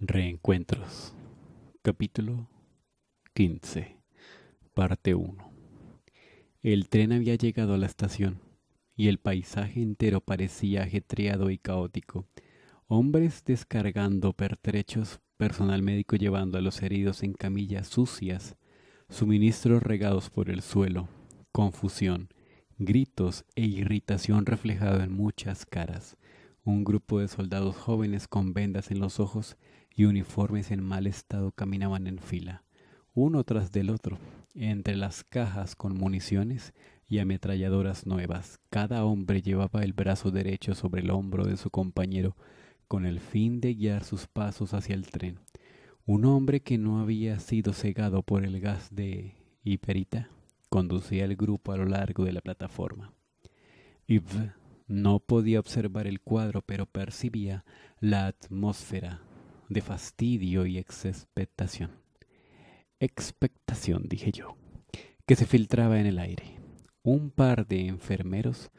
Reencuentros. Capítulo 15. Parte 1. El tren había llegado a la estación y el paisaje entero parecía ajetreado y caótico. Hombres descargando pertrechos, personal médico llevando a los heridos en camillas sucias, suministros regados por el suelo, confusión, gritos e irritación reflejado en muchas caras. Un grupo de soldados jóvenes con vendas en los ojos y uniformes en mal estado caminaban en fila, uno tras del otro, entre las cajas con municiones y ametralladoras nuevas. Cada hombre llevaba el brazo derecho sobre el hombro de su compañero con el fin de guiar sus pasos hacia el tren. Un hombre que no había sido cegado por el gas de hiperita conducía el grupo a lo largo de la plataforma. No podía observar el cuadro, pero percibía la atmósfera de fastidio y expectación. Expectación, dije yo, que se filtraba en el aire. Un par de enfermeros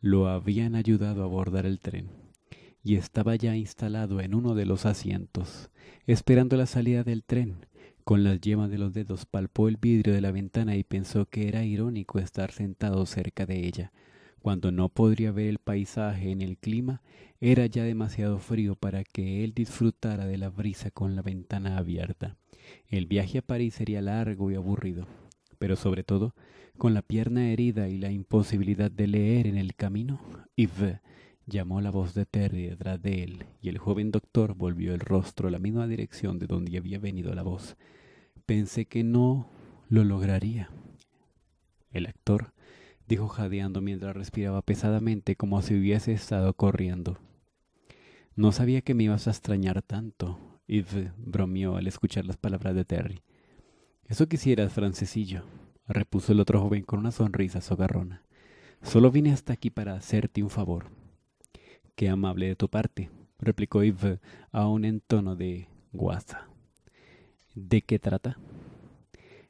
lo habían ayudado a abordar el tren y estaba ya instalado en uno de los asientos, esperando la salida del tren. Con las yemas de los dedos palpó el vidrio de la ventana y pensó que era irónico estar sentado cerca de ella, cuando no podría ver el paisaje en el clima, era ya demasiado frío para que él disfrutara de la brisa con la ventana abierta. El viaje a París sería largo y aburrido, pero sobre todo, con la pierna herida y la imposibilidad de leer en el camino, Yves llamó la voz de Terry detrás de él, y el joven doctor volvió el rostro a la misma dirección de donde había venido la voz. Pensé que no lo lograría. El actor dijo jadeando mientras respiraba pesadamente como si hubiese estado corriendo. No sabía que me ibas a extrañar tanto, Yves bromeó al escuchar las palabras de Terry. Eso quisieras, francesillo, repuso el otro joven con una sonrisa sogarrona. Solo vine hasta aquí para hacerte un favor. Qué amable de tu parte, replicó Yves, aún en tono de guasa. ¿De qué trata?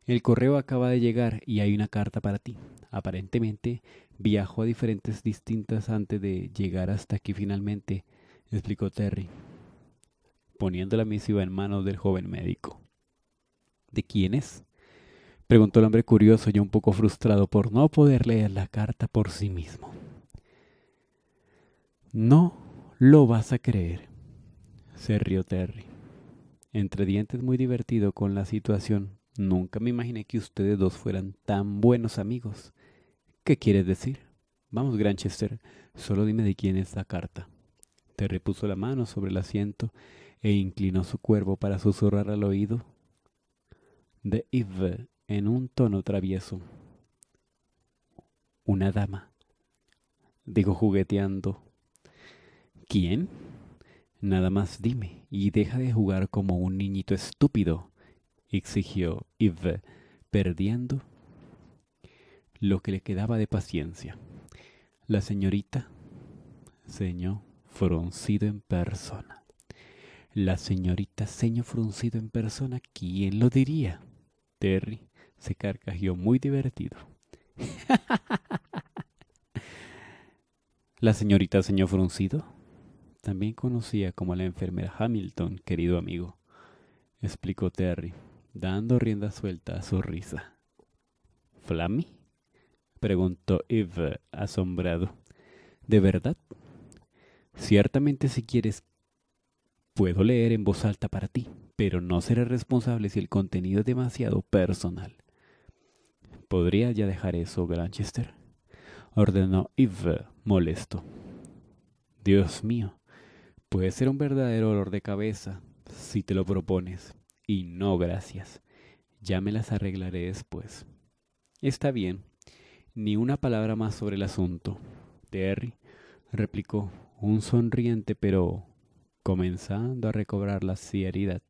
El correo acaba de llegar y hay una carta para ti. Aparentemente, viajó a diferentes distintas antes de llegar hasta aquí finalmente, explicó Terry, poniendo la misiva en manos del joven médico. ¿De quién es? preguntó el hombre curioso y un poco frustrado por no poder leer la carta por sí mismo. No lo vas a creer, se rió Terry, entre dientes muy divertido con la situación Nunca me imaginé que ustedes dos fueran tan buenos amigos. ¿Qué quieres decir? Vamos, Granchester, solo dime de quién es la carta. Te repuso la mano sobre el asiento e inclinó su cuervo para susurrar al oído. De Eve, en un tono travieso. Una dama, dijo jugueteando. ¿Quién? Nada más dime y deja de jugar como un niñito estúpido exigió Yves, perdiendo lo que le quedaba de paciencia. La señorita señó fruncido en persona. La señorita ceño fruncido en persona, ¿quién lo diría? Terry se carcajeó muy divertido. la señorita ceño fruncido, también conocía como la enfermera Hamilton, querido amigo, explicó Terry, dando rienda suelta a su risa. ¿Flammy? preguntó Eve, asombrado. ¿De verdad? Ciertamente si quieres puedo leer en voz alta para ti, pero no seré responsable si el contenido es demasiado personal. Podría ya dejar eso, Granchester, ordenó Eve, molesto. Dios mío, puede ser un verdadero dolor de cabeza si te lo propones. Y no, gracias. Ya me las arreglaré después. Está bien. Ni una palabra más sobre el asunto. Terry replicó, un sonriente pero comenzando a recobrar la seriedad.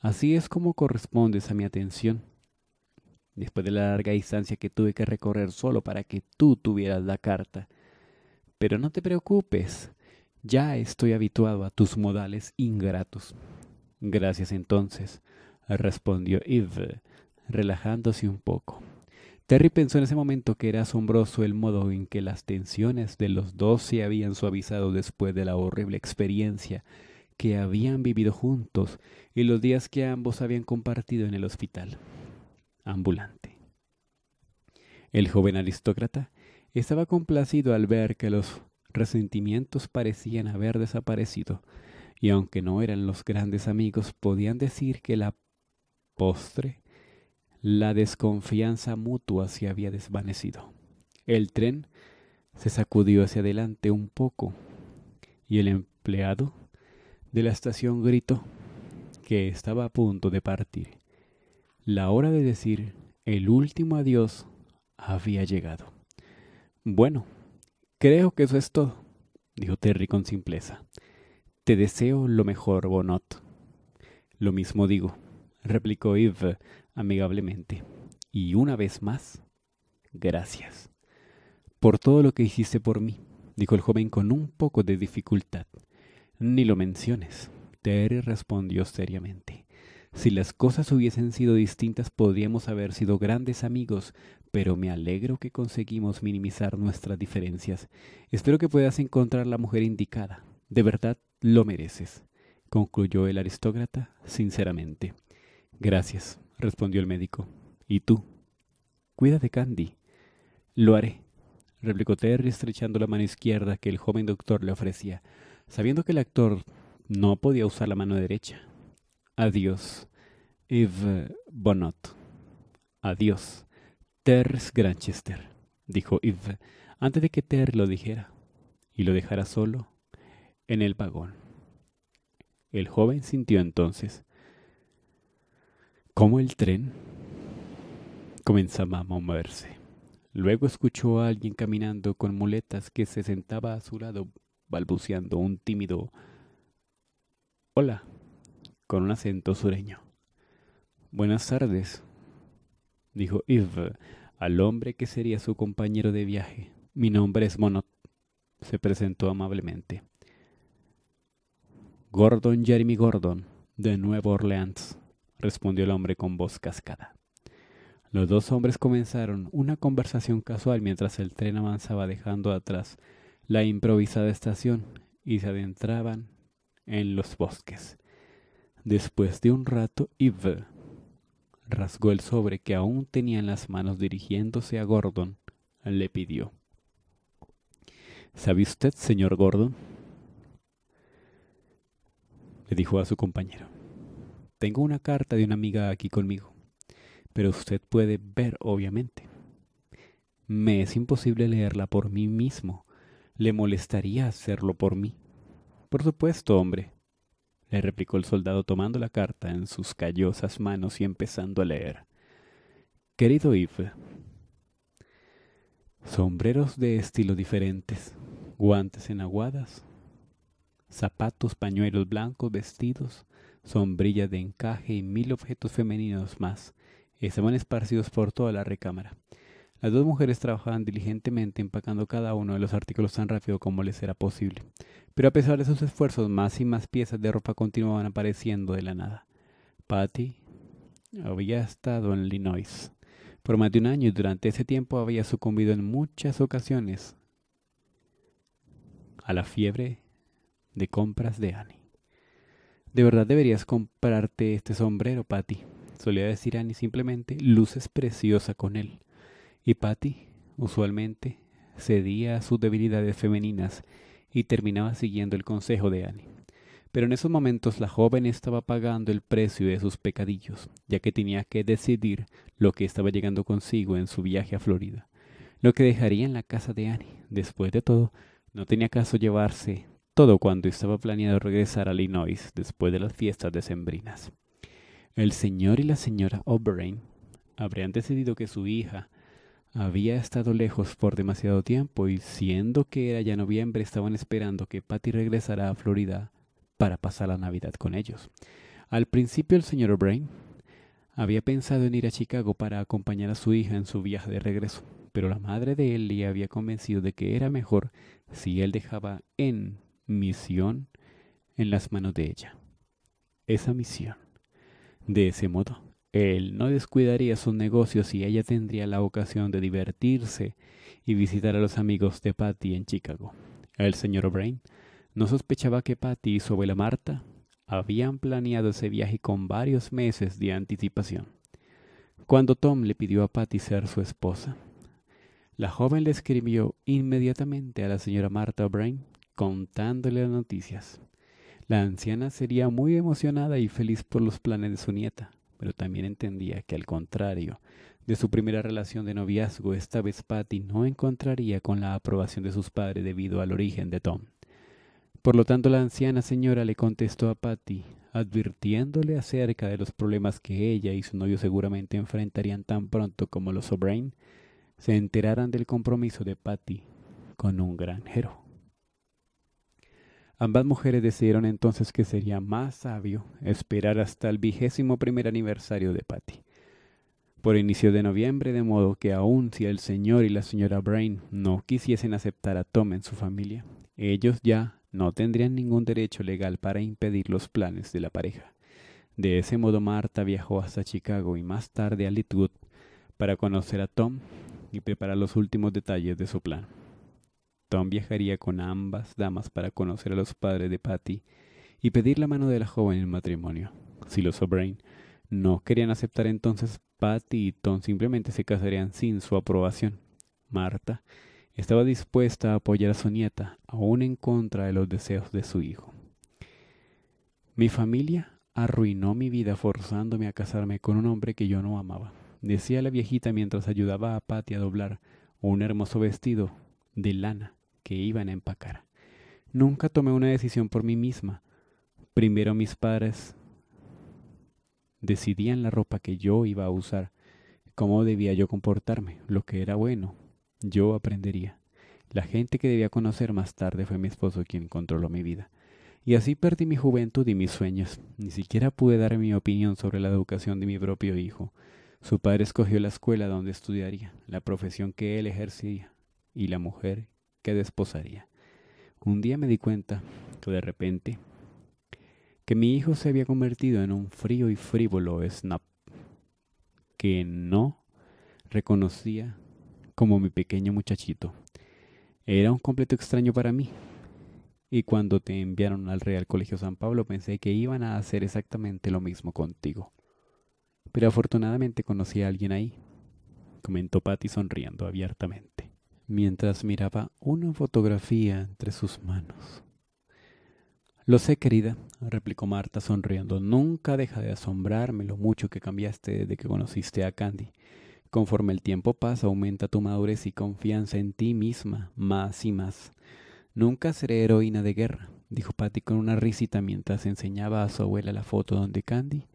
Así es como correspondes a mi atención. Después de la larga distancia que tuve que recorrer solo para que tú tuvieras la carta. Pero no te preocupes, ya estoy habituado a tus modales ingratos. Gracias entonces, respondió Eve, relajándose un poco. Terry pensó en ese momento que era asombroso el modo en que las tensiones de los dos se habían suavizado después de la horrible experiencia que habían vivido juntos y los días que ambos habían compartido en el hospital ambulante. El joven aristócrata estaba complacido al ver que los resentimientos parecían haber desaparecido y aunque no eran los grandes amigos, podían decir que la postre, la desconfianza mutua se había desvanecido. El tren se sacudió hacia adelante un poco y el empleado de la estación gritó que estaba a punto de partir. La hora de decir el último adiós había llegado. Bueno, creo que eso es todo, dijo Terry con simpleza. Te deseo lo mejor, Bonot. Lo mismo digo, replicó Yves amigablemente. Y una vez más, gracias. Por todo lo que hiciste por mí, dijo el joven con un poco de dificultad. Ni lo menciones, Terry respondió seriamente. Si las cosas hubiesen sido distintas podríamos haber sido grandes amigos, pero me alegro que conseguimos minimizar nuestras diferencias. Espero que puedas encontrar la mujer indicada. De verdad lo mereces, concluyó el aristócrata sinceramente. Gracias, respondió el médico. ¿Y tú? Cuida de Candy. Lo haré, replicó Terry estrechando la mano izquierda que el joven doctor le ofrecía, sabiendo que el actor no podía usar la mano derecha. Adiós, Yves Bonnot. Adiós, Terry Granchester, dijo Yves, antes de que Terry lo dijera y lo dejara solo en el vagón. El joven sintió entonces cómo el tren comenzaba a moverse. Luego escuchó a alguien caminando con muletas que se sentaba a su lado, balbuceando un tímido hola con un acento sureño. Buenas tardes, dijo Yves al hombre que sería su compañero de viaje. Mi nombre es Monot. Se presentó amablemente. Gordon Jeremy Gordon, de Nueva Orleans, respondió el hombre con voz cascada. Los dos hombres comenzaron una conversación casual mientras el tren avanzaba dejando atrás la improvisada estación y se adentraban en los bosques. Después de un rato, Yves rasgó el sobre que aún tenía en las manos dirigiéndose a Gordon. Le pidió. ¿Sabe usted, señor Gordon? le dijo a su compañero. Tengo una carta de una amiga aquí conmigo, pero usted puede ver, obviamente. Me es imposible leerla por mí mismo. Le molestaría hacerlo por mí. Por supuesto, hombre, le replicó el soldado tomando la carta en sus callosas manos y empezando a leer. Querido Yves, sombreros de estilo diferentes, guantes enaguadas zapatos, pañuelos blancos, vestidos, sombrillas de encaje y mil objetos femeninos más, estaban eh, esparcidos por toda la recámara. Las dos mujeres trabajaban diligentemente empacando cada uno de los artículos tan rápido como les era posible, pero a pesar de sus esfuerzos más y más piezas de ropa continuaban apareciendo de la nada. Patty había estado en Linois por más de un año y durante ese tiempo había sucumbido en muchas ocasiones a la fiebre de compras de Annie. De verdad deberías comprarte este sombrero, Patty, solía decir Annie simplemente, luces preciosa con él. Y Patty, usualmente, cedía a sus debilidades femeninas y terminaba siguiendo el consejo de Annie. Pero en esos momentos la joven estaba pagando el precio de sus pecadillos, ya que tenía que decidir lo que estaba llegando consigo en su viaje a Florida, lo que dejaría en la casa de Annie. Después de todo, no tenía caso llevarse todo cuando estaba planeado regresar a Illinois después de las fiestas decembrinas. El señor y la señora O'Brien habrían decidido que su hija había estado lejos por demasiado tiempo y siendo que era ya noviembre estaban esperando que Patty regresara a Florida para pasar la Navidad con ellos. Al principio el señor O'Brien había pensado en ir a Chicago para acompañar a su hija en su viaje de regreso, pero la madre de él le había convencido de que era mejor si él dejaba en misión en las manos de ella. Esa misión. De ese modo, él no descuidaría sus negocios y ella tendría la ocasión de divertirse y visitar a los amigos de Patty en Chicago. El señor O'Brien no sospechaba que Patty y su abuela Marta habían planeado ese viaje con varios meses de anticipación. Cuando Tom le pidió a Patty ser su esposa, la joven le escribió inmediatamente a la señora Marta O'Brien contándole las noticias. La anciana sería muy emocionada y feliz por los planes de su nieta, pero también entendía que al contrario de su primera relación de noviazgo, esta vez Patty no encontraría con la aprobación de sus padres debido al origen de Tom. Por lo tanto, la anciana señora le contestó a Patty, advirtiéndole acerca de los problemas que ella y su novio seguramente enfrentarían tan pronto como los O'Brien se enteraran del compromiso de Patty con un granjero. Ambas mujeres decidieron entonces que sería más sabio esperar hasta el vigésimo primer aniversario de Patty, por inicio de noviembre, de modo que aun si el señor y la señora Brain no quisiesen aceptar a Tom en su familia, ellos ya no tendrían ningún derecho legal para impedir los planes de la pareja. De ese modo Marta viajó hasta Chicago y más tarde a Litwood para conocer a Tom y preparar los últimos detalles de su plan. Tom viajaría con ambas damas para conocer a los padres de Patty y pedir la mano de la joven en matrimonio. Si los O'Brien no querían aceptar entonces, Patty y Tom simplemente se casarían sin su aprobación. Marta estaba dispuesta a apoyar a su nieta, aún en contra de los deseos de su hijo. Mi familia arruinó mi vida forzándome a casarme con un hombre que yo no amaba, decía la viejita mientras ayudaba a Patty a doblar un hermoso vestido de lana que iban a empacar. Nunca tomé una decisión por mí misma. Primero mis padres decidían la ropa que yo iba a usar, cómo debía yo comportarme, lo que era bueno, yo aprendería. La gente que debía conocer más tarde fue mi esposo quien controló mi vida. Y así perdí mi juventud y mis sueños. Ni siquiera pude dar mi opinión sobre la educación de mi propio hijo. Su padre escogió la escuela donde estudiaría, la profesión que él ejercía, y la mujer que desposaría. Un día me di cuenta que de repente que mi hijo se había convertido en un frío y frívolo snap que no reconocía como mi pequeño muchachito. Era un completo extraño para mí. Y cuando te enviaron al Real Colegio San Pablo pensé que iban a hacer exactamente lo mismo contigo. Pero afortunadamente conocí a alguien ahí, comentó Patty sonriendo abiertamente mientras miraba una fotografía entre sus manos. Lo sé, querida, replicó Marta sonriendo. Nunca deja de asombrarme lo mucho que cambiaste desde que conociste a Candy. Conforme el tiempo pasa, aumenta tu madurez y confianza en ti misma, más y más. Nunca seré heroína de guerra, dijo Patty con una risita mientras enseñaba a su abuela la foto donde Candy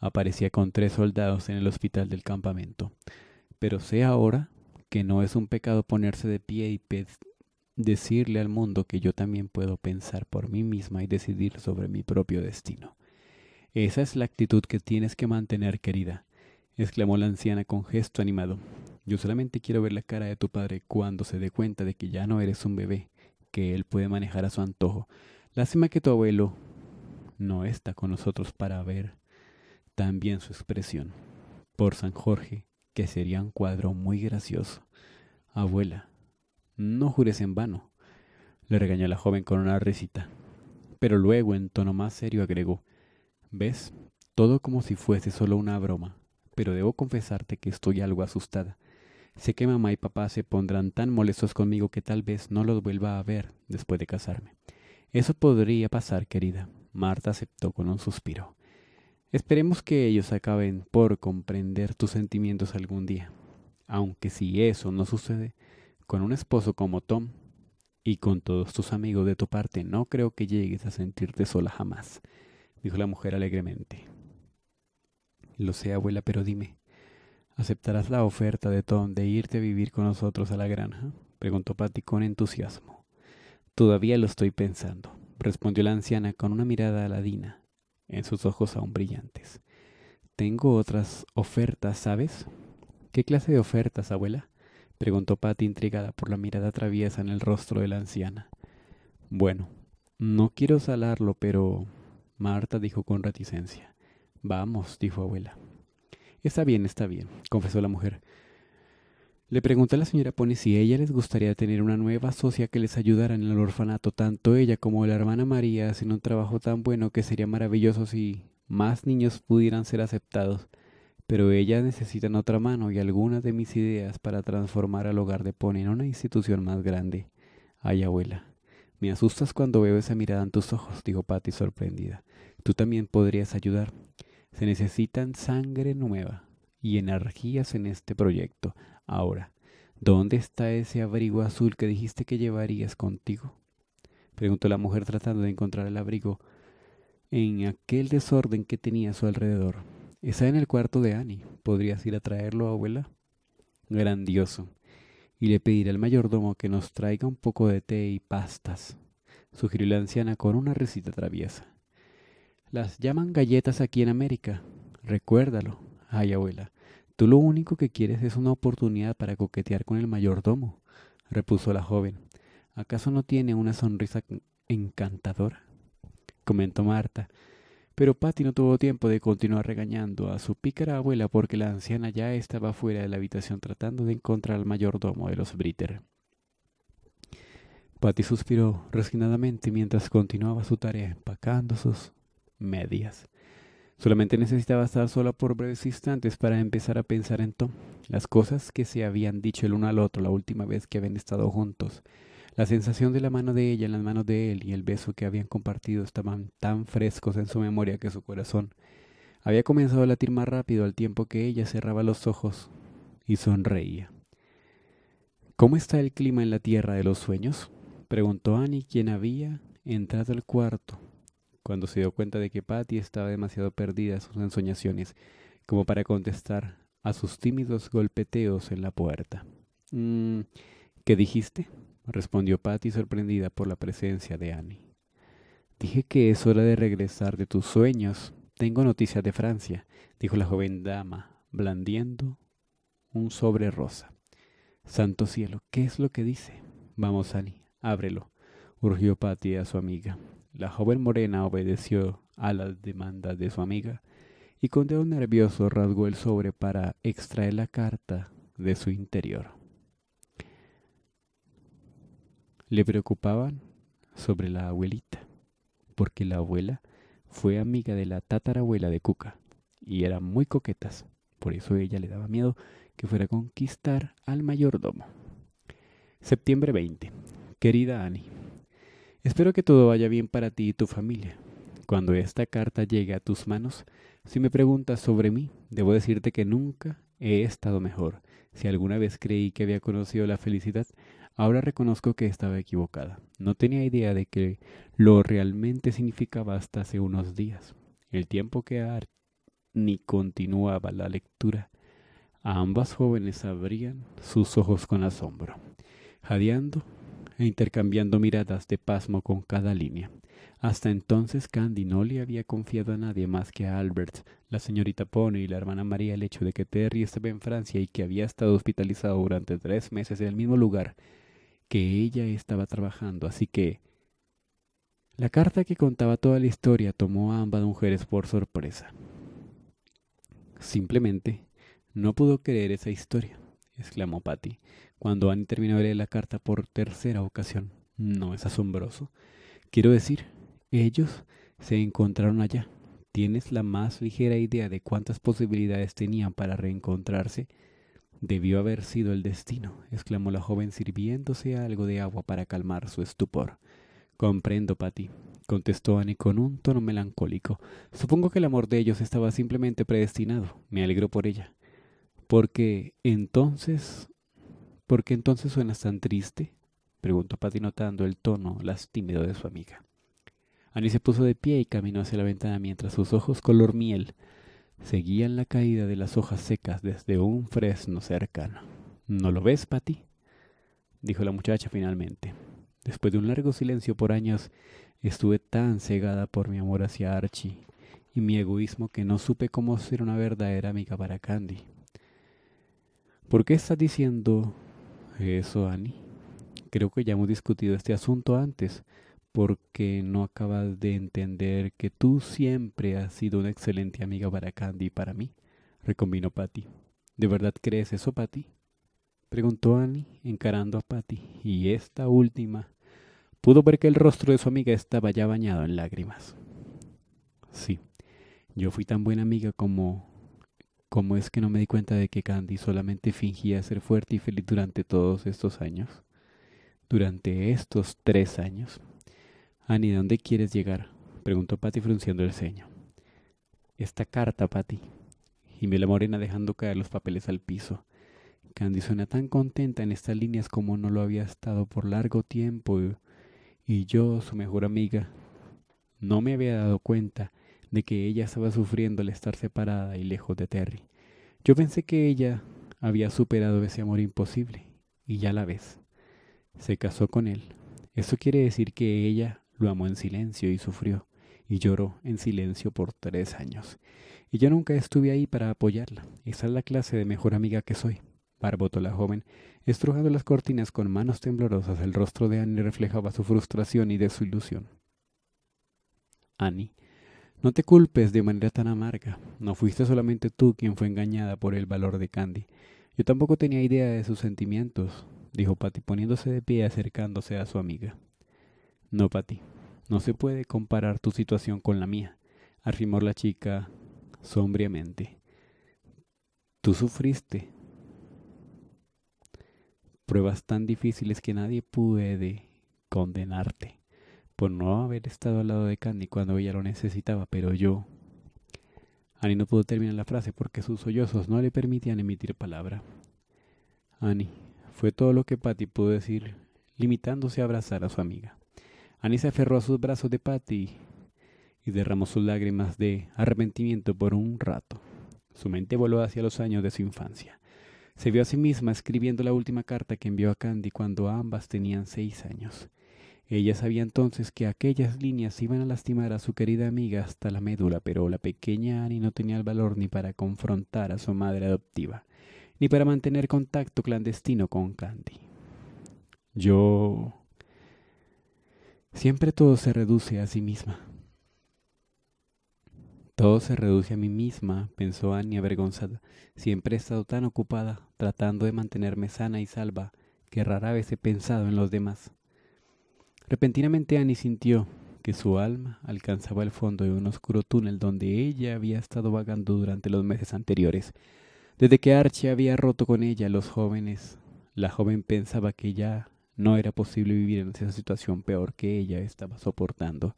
aparecía con tres soldados en el hospital del campamento. Pero sé ahora que no es un pecado ponerse de pie y decirle al mundo que yo también puedo pensar por mí misma y decidir sobre mi propio destino. Esa es la actitud que tienes que mantener, querida, exclamó la anciana con gesto animado. Yo solamente quiero ver la cara de tu padre cuando se dé cuenta de que ya no eres un bebé, que él puede manejar a su antojo. Lástima que tu abuelo no está con nosotros para ver también su expresión. Por San Jorge, que sería un cuadro muy gracioso. Abuela, no jures en vano, le regañó la joven con una risita. Pero luego, en tono más serio, agregó, ¿ves? Todo como si fuese solo una broma, pero debo confesarte que estoy algo asustada. Sé que mamá y papá se pondrán tan molestos conmigo que tal vez no los vuelva a ver después de casarme. Eso podría pasar, querida. Marta aceptó con un suspiro. Esperemos que ellos acaben por comprender tus sentimientos algún día, aunque si eso no sucede, con un esposo como Tom y con todos tus amigos de tu parte, no creo que llegues a sentirte sola jamás, dijo la mujer alegremente. Lo sé, abuela, pero dime, ¿aceptarás la oferta de Tom de irte a vivir con nosotros a la granja? preguntó Patty con entusiasmo. Todavía lo estoy pensando, respondió la anciana con una mirada aladina en sus ojos aún brillantes. Tengo otras ofertas, ¿sabes? ¿Qué clase de ofertas, abuela? preguntó Patty intrigada por la mirada traviesa en el rostro de la anciana. Bueno, no quiero salarlo, pero... Marta dijo con reticencia. Vamos, dijo abuela. Está bien, está bien, confesó la mujer. Le pregunté a la señora Pone si ella les gustaría tener una nueva socia que les ayudara en el orfanato. Tanto ella como la hermana María hacen un trabajo tan bueno que sería maravilloso si más niños pudieran ser aceptados. Pero ellas necesitan otra mano y algunas de mis ideas para transformar al hogar de Pone en una institución más grande. Ay, abuela, me asustas cuando veo esa mirada en tus ojos, dijo Patty sorprendida. Tú también podrías ayudar. Se necesitan sangre nueva y energías en este proyecto. Ahora, ¿dónde está ese abrigo azul que dijiste que llevarías contigo? Preguntó la mujer tratando de encontrar el abrigo en aquel desorden que tenía a su alrededor. Está en el cuarto de Annie. ¿Podrías ir a traerlo, abuela? Grandioso. Y le pediré al mayordomo que nos traiga un poco de té y pastas, sugirió la anciana con una risita traviesa. Las llaman galletas aquí en América. Recuérdalo, Ay, abuela, tú lo único que quieres es una oportunidad para coquetear con el mayordomo, repuso la joven. ¿Acaso no tiene una sonrisa encantadora? comentó Marta. Pero Patty no tuvo tiempo de continuar regañando a su pícara abuela porque la anciana ya estaba fuera de la habitación tratando de encontrar al mayordomo de los Britter. Patty suspiró resignadamente mientras continuaba su tarea empacando sus medias. Solamente necesitaba estar sola por breves instantes para empezar a pensar en Tom, las cosas que se habían dicho el uno al otro la última vez que habían estado juntos. La sensación de la mano de ella en las manos de él y el beso que habían compartido estaban tan frescos en su memoria que su corazón había comenzado a latir más rápido al tiempo que ella cerraba los ojos y sonreía. ¿Cómo está el clima en la tierra de los sueños? preguntó Annie, quien había entrado al cuarto cuando se dio cuenta de que Patty estaba demasiado perdida en sus ensoñaciones como para contestar a sus tímidos golpeteos en la puerta. Mm, ¿Qué dijiste? respondió Patty sorprendida por la presencia de Annie. Dije que es hora de regresar de tus sueños. Tengo noticias de Francia, dijo la joven dama, blandiendo un sobre rosa. Santo cielo, ¿qué es lo que dice? Vamos, Annie, ábrelo, urgió Patty a su amiga. La joven morena obedeció a las demandas de su amiga y con dedo nervioso rasgó el sobre para extraer la carta de su interior. Le preocupaban sobre la abuelita, porque la abuela fue amiga de la tatarabuela de Cuca y eran muy coquetas, por eso ella le daba miedo que fuera a conquistar al mayordomo. Septiembre 20. Querida Annie, Espero que todo vaya bien para ti y tu familia. Cuando esta carta llegue a tus manos, si me preguntas sobre mí, debo decirte que nunca he estado mejor. Si alguna vez creí que había conocido la felicidad, ahora reconozco que estaba equivocada. No tenía idea de que lo realmente significaba hasta hace unos días. El tiempo que ni continuaba la lectura, ambas jóvenes abrían sus ojos con asombro. Jadeando, e intercambiando miradas de pasmo con cada línea. Hasta entonces Candy no le había confiado a nadie más que a Albert, la señorita Pony y la hermana María el hecho de que Terry estaba en Francia y que había estado hospitalizado durante tres meses en el mismo lugar que ella estaba trabajando, así que... La carta que contaba toda la historia tomó a ambas mujeres por sorpresa. Simplemente no pudo creer esa historia, exclamó Patty, cuando Annie terminó de leer la carta por tercera ocasión, no es asombroso. Quiero decir, ellos se encontraron allá. ¿Tienes la más ligera idea de cuántas posibilidades tenían para reencontrarse? Debió haber sido el destino, exclamó la joven sirviéndose algo de agua para calmar su estupor. Comprendo, Patty, contestó Annie con un tono melancólico. Supongo que el amor de ellos estaba simplemente predestinado. Me alegro por ella. Porque entonces ¿Por qué entonces suenas tan triste? preguntó Patty notando el tono lastimido de su amiga. Annie se puso de pie y caminó hacia la ventana mientras sus ojos color miel seguían la caída de las hojas secas desde un fresno cercano. ¿No lo ves, Patty? dijo la muchacha finalmente. Después de un largo silencio por años, estuve tan cegada por mi amor hacia Archie y mi egoísmo que no supe cómo ser una verdadera amiga para Candy. ¿Por qué estás diciendo eso, Ani? Creo que ya hemos discutido este asunto antes, porque no acabas de entender que tú siempre has sido una excelente amiga para Candy y para mí, recombinó Patty. ¿De verdad crees eso, Patty? preguntó Annie, encarando a Patty, y esta última pudo ver que el rostro de su amiga estaba ya bañado en lágrimas. Sí, yo fui tan buena amiga como ¿Cómo es que no me di cuenta de que Candy solamente fingía ser fuerte y feliz durante todos estos años? Durante estos tres años. Annie, ah, ¿dónde quieres llegar? Preguntó Patty frunciendo el ceño. Esta carta, Patty. Gimió la morena dejando caer los papeles al piso. Candy suena tan contenta en estas líneas como no lo había estado por largo tiempo. Y yo, su mejor amiga, no me había dado cuenta de que ella estaba sufriendo al estar separada y lejos de Terry. Yo pensé que ella había superado ese amor imposible, y ya la ves. Se casó con él. Eso quiere decir que ella lo amó en silencio y sufrió, y lloró en silencio por tres años. Y yo nunca estuve ahí para apoyarla. Esa es la clase de mejor amiga que soy, barbotó la joven, estrujando las cortinas con manos temblorosas. El rostro de Annie reflejaba su frustración y desilusión. Annie no te culpes de manera tan amarga. No fuiste solamente tú quien fue engañada por el valor de Candy. Yo tampoco tenía idea de sus sentimientos, dijo Patty poniéndose de pie y acercándose a su amiga. No, Patty, no se puede comparar tu situación con la mía, afirmó la chica sombriamente. Tú sufriste pruebas tan difíciles que nadie puede condenarte por no haber estado al lado de Candy cuando ella lo necesitaba, pero yo... Annie no pudo terminar la frase porque sus sollozos no le permitían emitir palabra. Annie, fue todo lo que Patty pudo decir, limitándose a abrazar a su amiga. Annie se aferró a sus brazos de Patty y derramó sus lágrimas de arrepentimiento por un rato. Su mente voló hacia los años de su infancia. Se vio a sí misma escribiendo la última carta que envió a Candy cuando ambas tenían seis años. Ella sabía entonces que aquellas líneas iban a lastimar a su querida amiga hasta la médula, pero la pequeña Annie no tenía el valor ni para confrontar a su madre adoptiva, ni para mantener contacto clandestino con Candy. Yo... Siempre todo se reduce a sí misma. Todo se reduce a mí misma, pensó Annie avergonzada. Siempre he estado tan ocupada tratando de mantenerme sana y salva que rara vez he pensado en los demás. Repentinamente Annie sintió que su alma alcanzaba el fondo de un oscuro túnel donde ella había estado vagando durante los meses anteriores. Desde que Archie había roto con ella, los jóvenes, la joven pensaba que ya no era posible vivir en esa situación peor que ella estaba soportando.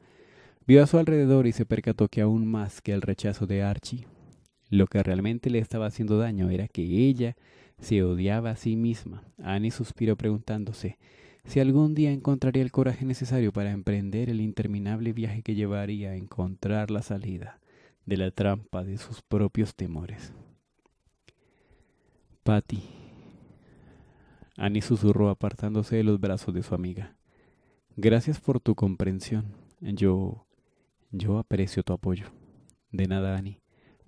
Vio a su alrededor y se percató que aún más que el rechazo de Archie, lo que realmente le estaba haciendo daño era que ella se odiaba a sí misma. Annie suspiró preguntándose si algún día encontraría el coraje necesario para emprender el interminable viaje que llevaría a encontrar la salida de la trampa de sus propios temores. Patty, Annie susurró apartándose de los brazos de su amiga. Gracias por tu comprensión. Yo... yo aprecio tu apoyo. De nada, Annie.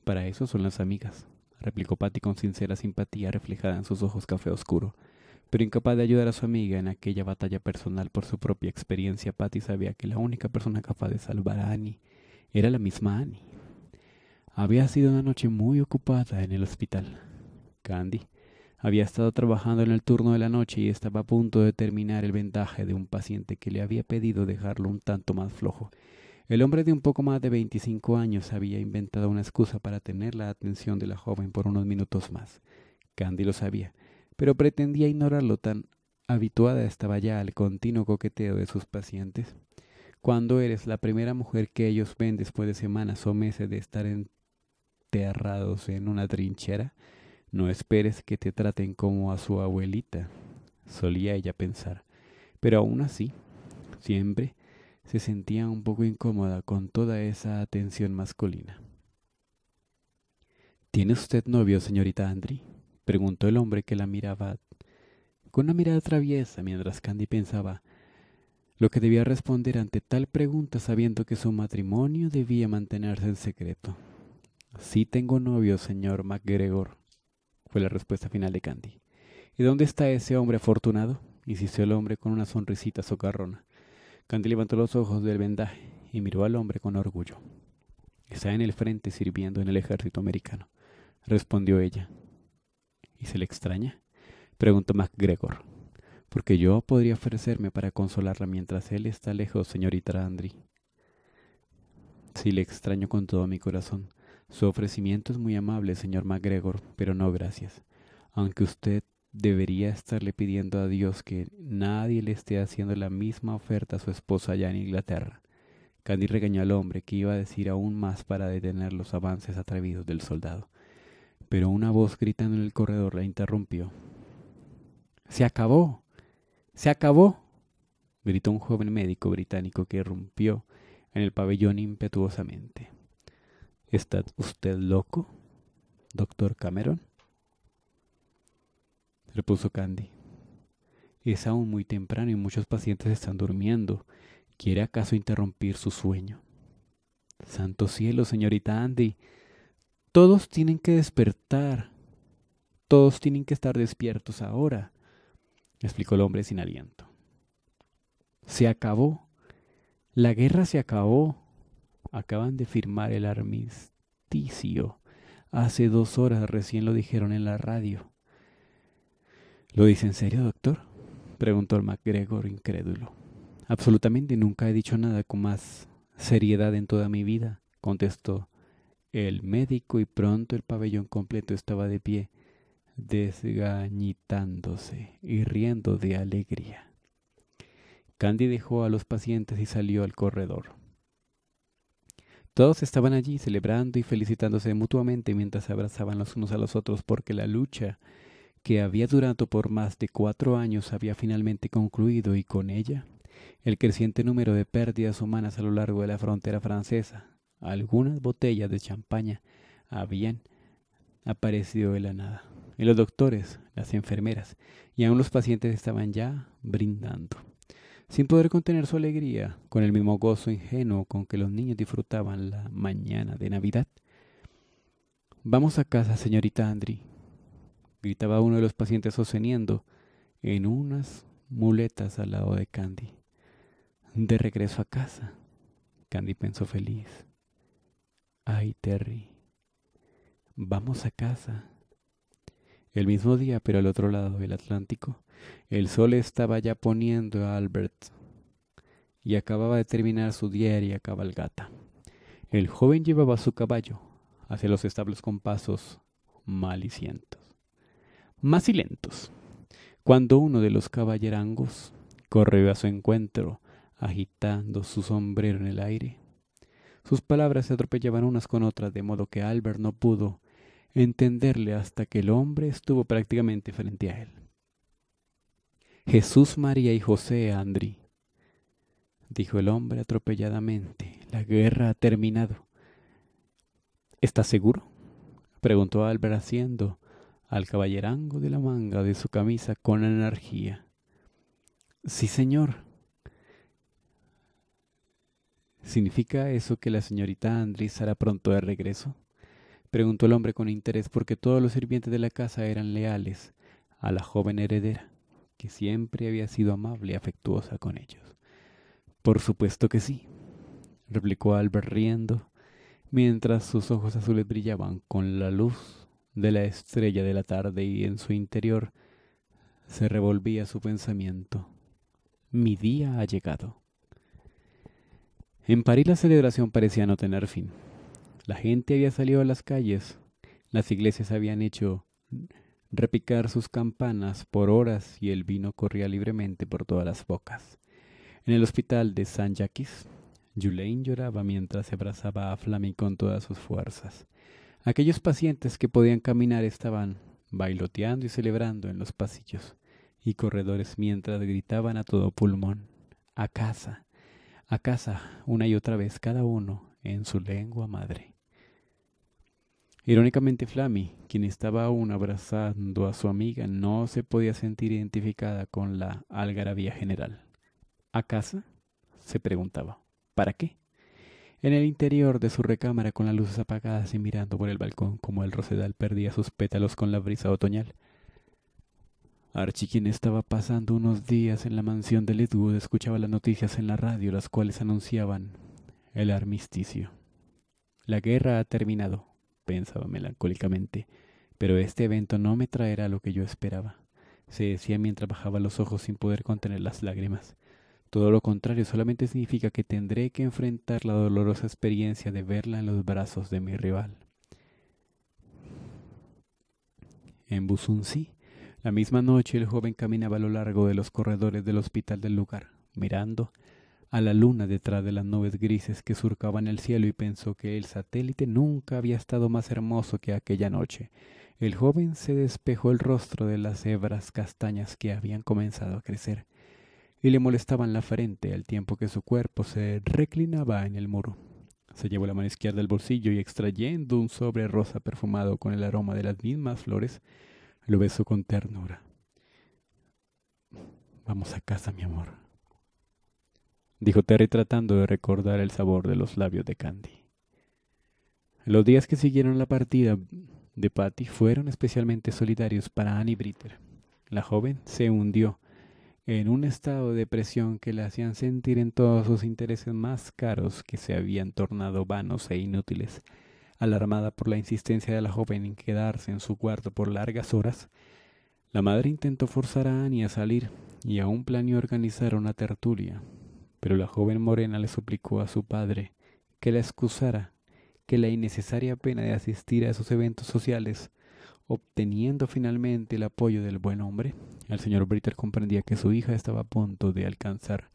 Para eso son las amigas, replicó Patty con sincera simpatía reflejada en sus ojos café oscuro pero incapaz de ayudar a su amiga en aquella batalla personal por su propia experiencia, Patty sabía que la única persona capaz de salvar a Annie era la misma Annie. Había sido una noche muy ocupada en el hospital. Candy había estado trabajando en el turno de la noche y estaba a punto de terminar el vendaje de un paciente que le había pedido dejarlo un tanto más flojo. El hombre de un poco más de 25 años había inventado una excusa para tener la atención de la joven por unos minutos más. Candy lo sabía, pero pretendía ignorarlo tan habituada estaba ya al continuo coqueteo de sus pacientes. Cuando eres la primera mujer que ellos ven después de semanas o meses de estar enterrados en una trinchera, no esperes que te traten como a su abuelita, solía ella pensar. Pero aún así, siempre se sentía un poco incómoda con toda esa atención masculina. ¿Tiene usted novio, señorita Andri? preguntó el hombre que la miraba con una mirada traviesa mientras Candy pensaba lo que debía responder ante tal pregunta sabiendo que su matrimonio debía mantenerse en secreto. Sí tengo novio, señor MacGregor, fue la respuesta final de Candy. ¿Y dónde está ese hombre afortunado? insistió el hombre con una sonrisita socarrona. Candy levantó los ojos del vendaje y miró al hombre con orgullo. Está en el frente sirviendo en el ejército americano, respondió ella, y se le extraña? Preguntó MacGregor. Porque yo podría ofrecerme para consolarla mientras él está lejos, señorita Andri. Sí, le extraño con todo mi corazón. Su ofrecimiento es muy amable, señor MacGregor, pero no gracias. Aunque usted debería estarle pidiendo a Dios que nadie le esté haciendo la misma oferta a su esposa allá en Inglaterra. Candy regañó al hombre que iba a decir aún más para detener los avances atrevidos del soldado. Pero una voz gritando en el corredor la interrumpió. Se acabó. Se acabó. gritó un joven médico británico que irrumpió en el pabellón impetuosamente. ¿Está usted loco, doctor Cameron? repuso Candy. Es aún muy temprano y muchos pacientes están durmiendo. ¿Quiere acaso interrumpir su sueño? Santo cielo, señorita Andy, todos tienen que despertar. Todos tienen que estar despiertos ahora, explicó el hombre sin aliento. Se acabó. La guerra se acabó. Acaban de firmar el armisticio. Hace dos horas recién lo dijeron en la radio. ¿Lo dice en serio, doctor? preguntó el MacGregor incrédulo. Absolutamente nunca he dicho nada con más seriedad en toda mi vida, contestó el médico y pronto el pabellón completo estaba de pie, desgañitándose y riendo de alegría. Candy dejó a los pacientes y salió al corredor. Todos estaban allí celebrando y felicitándose mutuamente mientras abrazaban los unos a los otros porque la lucha que había durado por más de cuatro años había finalmente concluido y con ella el creciente número de pérdidas humanas a lo largo de la frontera francesa, algunas botellas de champaña habían aparecido de la nada. Y los doctores, las enfermeras y aún los pacientes estaban ya brindando. Sin poder contener su alegría, con el mismo gozo ingenuo con que los niños disfrutaban la mañana de Navidad. Vamos a casa, señorita Andri, gritaba uno de los pacientes sosteniendo en unas muletas al lado de Candy. De regreso a casa, Candy pensó feliz. Ay, Terry, vamos a casa. El mismo día, pero al otro lado del Atlántico, el sol estaba ya poniendo a Albert y acababa de terminar su diaria cabalgata. El joven llevaba su caballo hacia los establos con pasos malicientos, más y lentos, cuando uno de los caballerangos corrió a su encuentro, agitando su sombrero en el aire. Sus palabras se atropellaban unas con otras, de modo que Albert no pudo entenderle hasta que el hombre estuvo prácticamente frente a él. Jesús, María y José, Andri, dijo el hombre atropelladamente, la guerra ha terminado. ¿Estás seguro? preguntó Albert haciendo al caballerango de la manga de su camisa con energía. Sí, señor, ¿Significa eso que la señorita Andrés hará pronto de regreso? Preguntó el hombre con interés porque todos los sirvientes de la casa eran leales a la joven heredera, que siempre había sido amable y afectuosa con ellos. Por supuesto que sí, replicó Albert riendo, mientras sus ojos azules brillaban con la luz de la estrella de la tarde y en su interior se revolvía su pensamiento. Mi día ha llegado. En París la celebración parecía no tener fin. La gente había salido a las calles, las iglesias habían hecho repicar sus campanas por horas y el vino corría libremente por todas las bocas. En el hospital de Saint-Jacques, Julaine lloraba mientras se abrazaba a Flammy con todas sus fuerzas. Aquellos pacientes que podían caminar estaban bailoteando y celebrando en los pasillos y corredores mientras gritaban a todo pulmón, a casa, a casa una y otra vez cada uno en su lengua madre. Irónicamente, Flammy, quien estaba aún abrazando a su amiga, no se podía sentir identificada con la algarabía general. ¿A casa? se preguntaba. ¿Para qué? En el interior de su recámara, con las luces apagadas y mirando por el balcón como el rosedal perdía sus pétalos con la brisa otoñal, Archie, quien estaba pasando unos días en la mansión de Ledwood, escuchaba las noticias en la radio, las cuales anunciaban el armisticio. La guerra ha terminado, pensaba melancólicamente, pero este evento no me traerá lo que yo esperaba, se decía mientras bajaba los ojos sin poder contener las lágrimas. Todo lo contrario solamente significa que tendré que enfrentar la dolorosa experiencia de verla en los brazos de mi rival. En Busunsi, la misma noche el joven caminaba a lo largo de los corredores del hospital del lugar, mirando a la luna detrás de las nubes grises que surcaban el cielo y pensó que el satélite nunca había estado más hermoso que aquella noche. El joven se despejó el rostro de las hebras castañas que habían comenzado a crecer y le molestaban la frente al tiempo que su cuerpo se reclinaba en el muro. Se llevó la mano izquierda al bolsillo y extrayendo un sobre rosa perfumado con el aroma de las mismas flores, lo besó con ternura. Vamos a casa, mi amor. Dijo Terry tratando de recordar el sabor de los labios de Candy. Los días que siguieron la partida de Patty fueron especialmente solitarios para Annie Britter. La joven se hundió en un estado de depresión que la hacían sentir en todos sus intereses más caros que se habían tornado vanos e inútiles Alarmada por la insistencia de la joven en quedarse en su cuarto por largas horas, la madre intentó forzar a Annie a salir y aún planeó organizar una tertulia, pero la joven morena le suplicó a su padre que la excusara, que la innecesaria pena de asistir a esos eventos sociales, obteniendo finalmente el apoyo del buen hombre, el señor Britter comprendía que su hija estaba a punto de alcanzar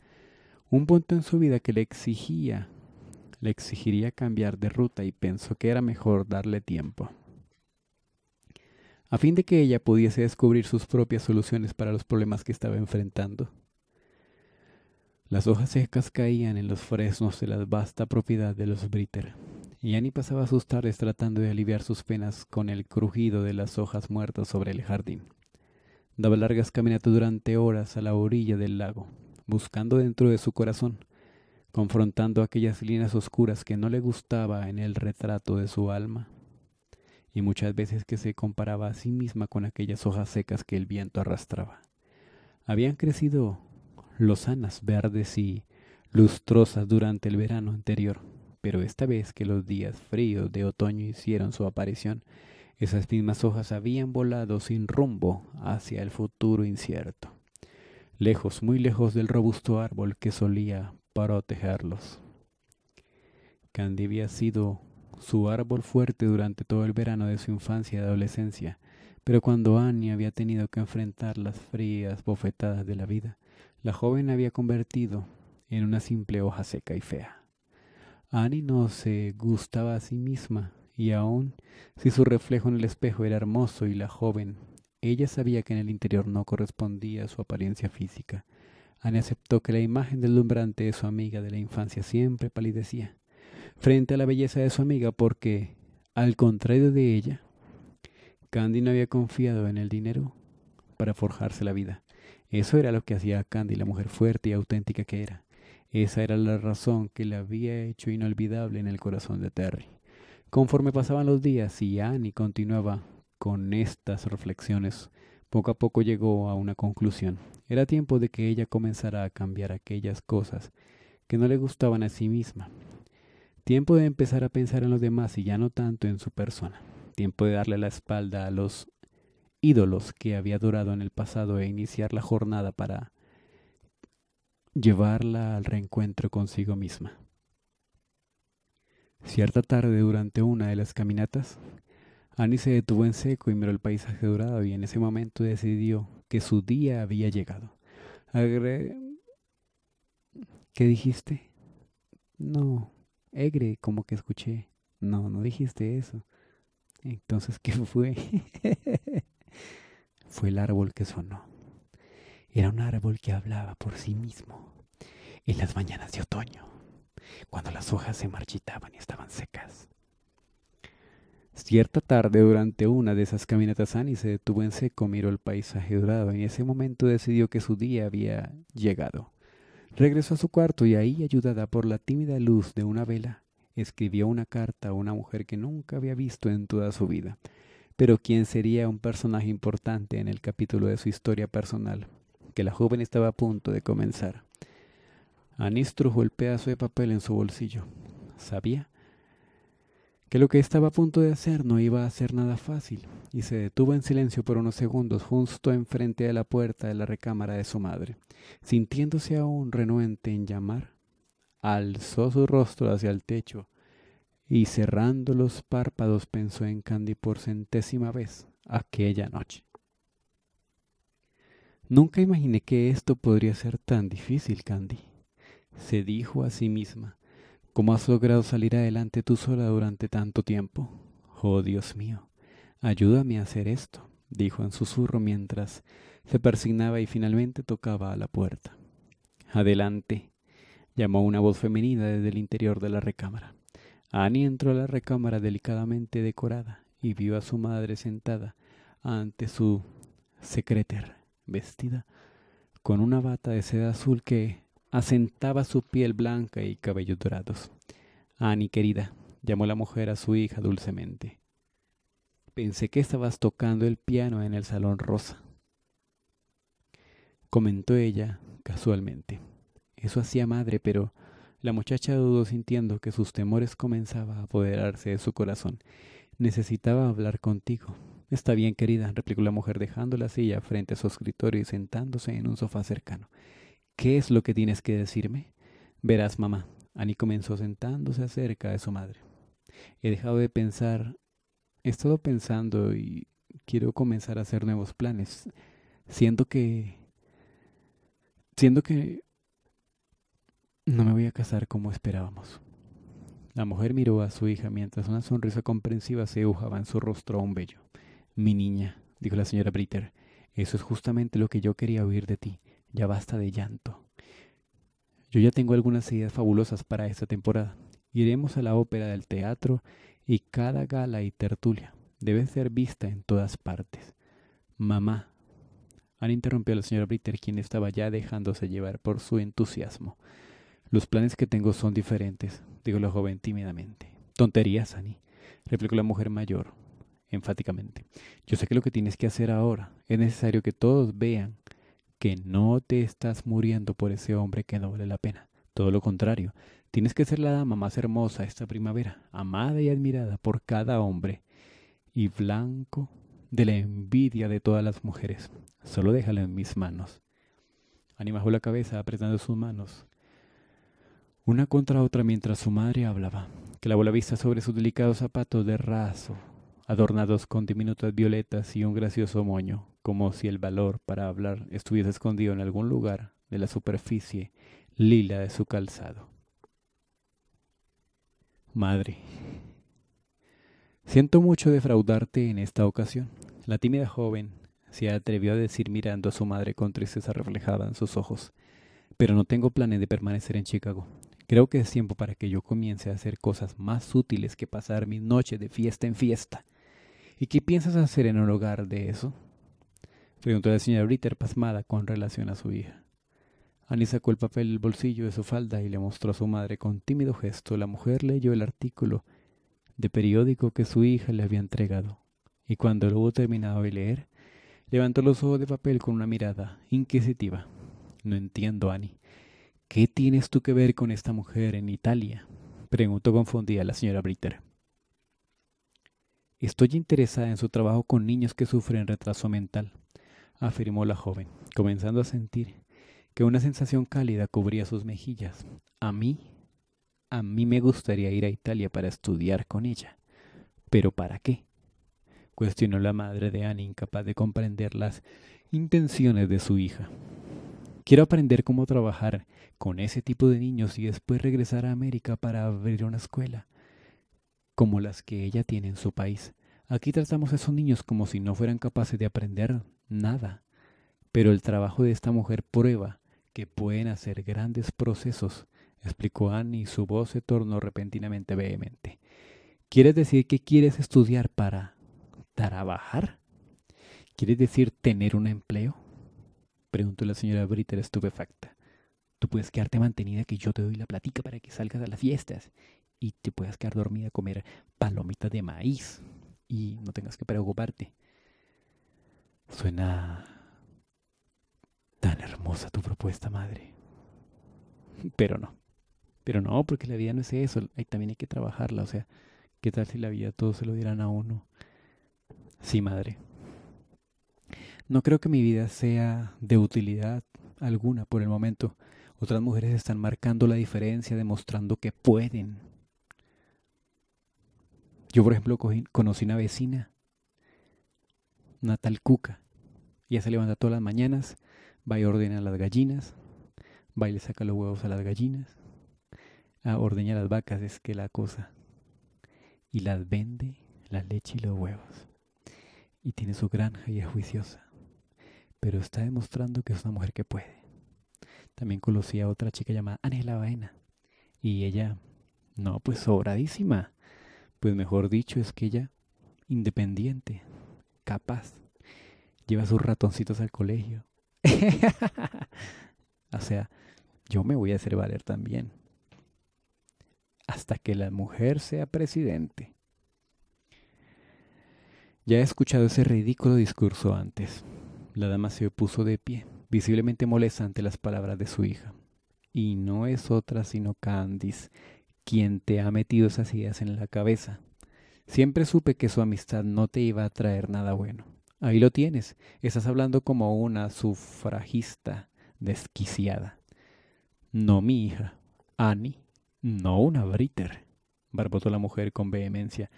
un punto en su vida que le exigía le exigiría cambiar de ruta y pensó que era mejor darle tiempo. A fin de que ella pudiese descubrir sus propias soluciones para los problemas que estaba enfrentando. Las hojas secas caían en los fresnos de la vasta propiedad de los Britter, y Annie pasaba sus tardes tratando de aliviar sus penas con el crujido de las hojas muertas sobre el jardín. Daba largas caminatas durante horas a la orilla del lago, buscando dentro de su corazón confrontando aquellas líneas oscuras que no le gustaba en el retrato de su alma, y muchas veces que se comparaba a sí misma con aquellas hojas secas que el viento arrastraba. Habían crecido lozanas verdes y lustrosas durante el verano anterior, pero esta vez que los días fríos de otoño hicieron su aparición, esas mismas hojas habían volado sin rumbo hacia el futuro incierto, lejos, muy lejos del robusto árbol que solía para protegerlos. Candy había sido su árbol fuerte durante todo el verano de su infancia y adolescencia, pero cuando Annie había tenido que enfrentar las frías bofetadas de la vida, la joven había convertido en una simple hoja seca y fea. Annie no se gustaba a sí misma, y aun si su reflejo en el espejo era hermoso y la joven, ella sabía que en el interior no correspondía a su apariencia física, Annie aceptó que la imagen deslumbrante de su amiga de la infancia siempre palidecía frente a la belleza de su amiga porque, al contrario de ella, Candy no había confiado en el dinero para forjarse la vida. Eso era lo que hacía a Candy la mujer fuerte y auténtica que era. Esa era la razón que la había hecho inolvidable en el corazón de Terry. Conforme pasaban los días y Annie continuaba con estas reflexiones, poco a poco llegó a una conclusión. Era tiempo de que ella comenzara a cambiar aquellas cosas que no le gustaban a sí misma. Tiempo de empezar a pensar en los demás y ya no tanto en su persona. Tiempo de darle la espalda a los ídolos que había adorado en el pasado e iniciar la jornada para llevarla al reencuentro consigo misma. Cierta tarde durante una de las caminatas, Annie se detuvo en seco y miró el paisaje dorado y en ese momento decidió que su día había llegado. ¿Qué dijiste? No, Egre, como que escuché. No, no dijiste eso. Entonces, ¿qué fue? fue el árbol que sonó. Era un árbol que hablaba por sí mismo en las mañanas de otoño, cuando las hojas se marchitaban y estaban secas. Cierta tarde, durante una de esas caminatas, Annie se detuvo en seco, miró el paisaje dorado y en ese momento decidió que su día había llegado. Regresó a su cuarto y ahí, ayudada por la tímida luz de una vela, escribió una carta a una mujer que nunca había visto en toda su vida, pero quien sería un personaje importante en el capítulo de su historia personal, que la joven estaba a punto de comenzar. Annie estrujó el pedazo de papel en su bolsillo. Sabía que lo que estaba a punto de hacer no iba a ser nada fácil, y se detuvo en silencio por unos segundos justo enfrente de la puerta de la recámara de su madre. Sintiéndose aún renuente en llamar, alzó su rostro hacia el techo y cerrando los párpados pensó en Candy por centésima vez aquella noche. Nunca imaginé que esto podría ser tan difícil, Candy, se dijo a sí misma ¿Cómo has logrado salir adelante tú sola durante tanto tiempo? Oh Dios mío, ayúdame a hacer esto, dijo en susurro mientras se persignaba y finalmente tocaba a la puerta. Adelante, llamó una voz femenina desde el interior de la recámara. Annie entró a la recámara delicadamente decorada y vio a su madre sentada ante su secreter, vestida con una bata de seda azul que asentaba su piel blanca y cabellos dorados. Ani, querida, llamó la mujer a su hija dulcemente. Pensé que estabas tocando el piano en el salón rosa. Comentó ella casualmente. Eso hacía madre, pero la muchacha dudó sintiendo que sus temores comenzaban a apoderarse de su corazón. Necesitaba hablar contigo. Está bien, querida, replicó la mujer dejando la silla frente a su escritorio y sentándose en un sofá cercano. ¿Qué es lo que tienes que decirme? Verás, mamá. Annie comenzó sentándose cerca de su madre. He dejado de pensar. He estado pensando y quiero comenzar a hacer nuevos planes. Siento que. Siento que. No me voy a casar como esperábamos. La mujer miró a su hija mientras una sonrisa comprensiva se dibujaba en su rostro un bello. Mi niña, dijo la señora Britter, eso es justamente lo que yo quería oír de ti ya basta de llanto. Yo ya tengo algunas ideas fabulosas para esta temporada. Iremos a la ópera del teatro y cada gala y tertulia debe ser vista en todas partes. Mamá. Han interrumpió a la señora Britter, quien estaba ya dejándose llevar por su entusiasmo. Los planes que tengo son diferentes, dijo la joven tímidamente. Tonterías, Annie, replicó la mujer mayor enfáticamente. Yo sé que lo que tienes que hacer ahora es necesario que todos vean que no te estás muriendo por ese hombre que no vale la pena. Todo lo contrario, tienes que ser la dama más hermosa esta primavera, amada y admirada por cada hombre y blanco de la envidia de todas las mujeres. Solo déjala en mis manos. animajó la cabeza apretando sus manos, una contra otra mientras su madre hablaba. Clavó la vista sobre sus delicados zapatos de raso, adornados con diminutas violetas y un gracioso moño como si el valor para hablar estuviese escondido en algún lugar de la superficie lila de su calzado. Madre, siento mucho defraudarte en esta ocasión. La tímida joven se atrevió a decir mirando a su madre con tristeza reflejada en sus ojos, pero no tengo planes de permanecer en Chicago. Creo que es tiempo para que yo comience a hacer cosas más útiles que pasar mi noche de fiesta en fiesta. ¿Y qué piensas hacer en el hogar de eso? Preguntó la señora Ritter pasmada con relación a su hija. Annie sacó el papel del bolsillo de su falda y le mostró a su madre con tímido gesto. La mujer leyó el artículo de periódico que su hija le había entregado, y cuando lo hubo terminado de leer, levantó los ojos de papel con una mirada inquisitiva. No entiendo, Annie. ¿Qué tienes tú que ver con esta mujer en Italia? preguntó confundida la señora Britter. Estoy interesada en su trabajo con niños que sufren retraso mental afirmó la joven, comenzando a sentir que una sensación cálida cubría sus mejillas. A mí, a mí me gustaría ir a Italia para estudiar con ella. ¿Pero para qué? cuestionó la madre de Annie, incapaz de comprender las intenciones de su hija. Quiero aprender cómo trabajar con ese tipo de niños y después regresar a América para abrir una escuela, como las que ella tiene en su país. Aquí tratamos a esos niños como si no fueran capaces de aprender nada, pero el trabajo de esta mujer prueba que pueden hacer grandes procesos, explicó Annie y su voz se tornó repentinamente vehemente. ¿Quieres decir que quieres estudiar para trabajar? ¿Quieres decir tener un empleo? preguntó la señora Britter estupefacta. Tú puedes quedarte mantenida que yo te doy la platica para que salgas a las fiestas y te puedas quedar dormida a comer palomitas de maíz y no tengas que preocuparte. Suena tan hermosa tu propuesta, madre. Pero no. Pero no, porque la vida no es eso. Ahí también hay que trabajarla. O sea, ¿qué tal si la vida todos se lo dieran a uno? Sí, madre. No creo que mi vida sea de utilidad alguna por el momento. Otras mujeres están marcando la diferencia, demostrando que pueden yo, por ejemplo, conocí una vecina, Natal Cuca. Ella se levanta todas las mañanas, va y ordena a las gallinas, va y le saca los huevos a las gallinas, a ah, ordeña a las vacas, es que la cosa. Y las vende, la leche y los huevos. Y tiene su granja y es juiciosa. Pero está demostrando que es una mujer que puede. También conocí a otra chica llamada Ángela Baena. Y ella, no, pues sobradísima pues mejor dicho, es que ella, independiente, capaz, lleva sus ratoncitos al colegio. o sea, yo me voy a hacer valer también. Hasta que la mujer sea presidente. Ya he escuchado ese ridículo discurso antes. La dama se puso de pie, visiblemente molesta ante las palabras de su hija. Y no es otra sino Candice, quien te ha metido esas ideas en la cabeza. Siempre supe que su amistad no te iba a traer nada bueno. Ahí lo tienes, estás hablando como una sufragista desquiciada. No mi hija, Annie, no una Briter, barbotó la mujer con vehemencia,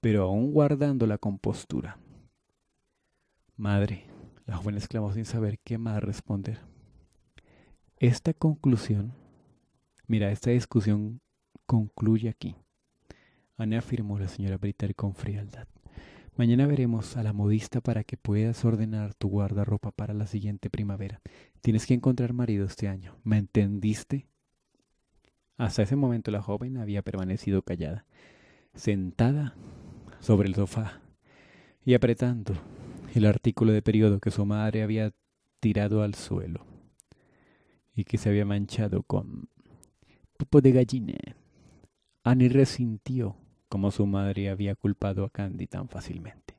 pero aún guardando la compostura. Madre, la joven exclamó sin saber qué más responder. Esta conclusión, mira, esta discusión concluye aquí. Ana afirmó la señora Britter con frialdad. Mañana veremos a la modista para que puedas ordenar tu guardarropa para la siguiente primavera. Tienes que encontrar marido este año. ¿Me entendiste? Hasta ese momento la joven había permanecido callada, sentada sobre el sofá y apretando el artículo de periodo que su madre había tirado al suelo y que se había manchado con pupo de gallina. Annie resintió cómo su madre había culpado a Candy tan fácilmente.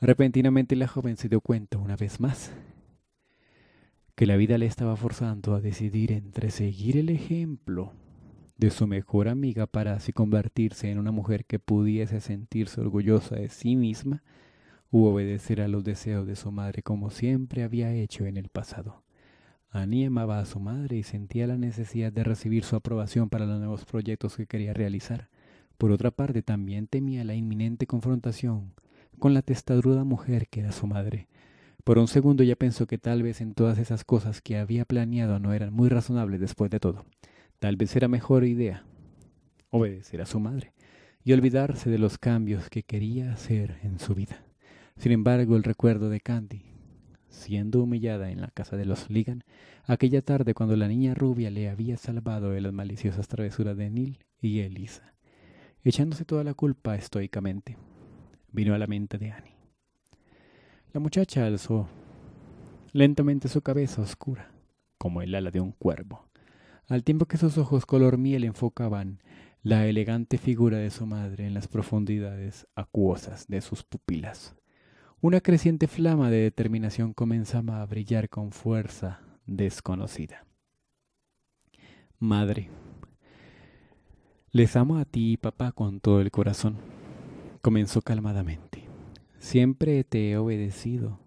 Repentinamente la joven se dio cuenta una vez más que la vida le estaba forzando a decidir entre seguir el ejemplo de su mejor amiga para así convertirse en una mujer que pudiese sentirse orgullosa de sí misma u obedecer a los deseos de su madre como siempre había hecho en el pasado. Annie amaba a su madre y sentía la necesidad de recibir su aprobación para los nuevos proyectos que quería realizar. Por otra parte, también temía la inminente confrontación con la testadruda mujer que era su madre. Por un segundo ya pensó que tal vez en todas esas cosas que había planeado no eran muy razonables después de todo. Tal vez era mejor idea obedecer a su madre y olvidarse de los cambios que quería hacer en su vida. Sin embargo, el recuerdo de Candy siendo humillada en la casa de los Ligan, aquella tarde cuando la niña rubia le había salvado de las maliciosas travesuras de Nil y Elisa, echándose toda la culpa estoicamente. Vino a la mente de Annie. La muchacha alzó lentamente su cabeza oscura, como el ala de un cuervo, al tiempo que sus ojos color miel enfocaban la elegante figura de su madre en las profundidades acuosas de sus pupilas. Una creciente flama de determinación comenzaba a brillar con fuerza desconocida. Madre, les amo a ti y papá con todo el corazón, comenzó calmadamente. Siempre te he obedecido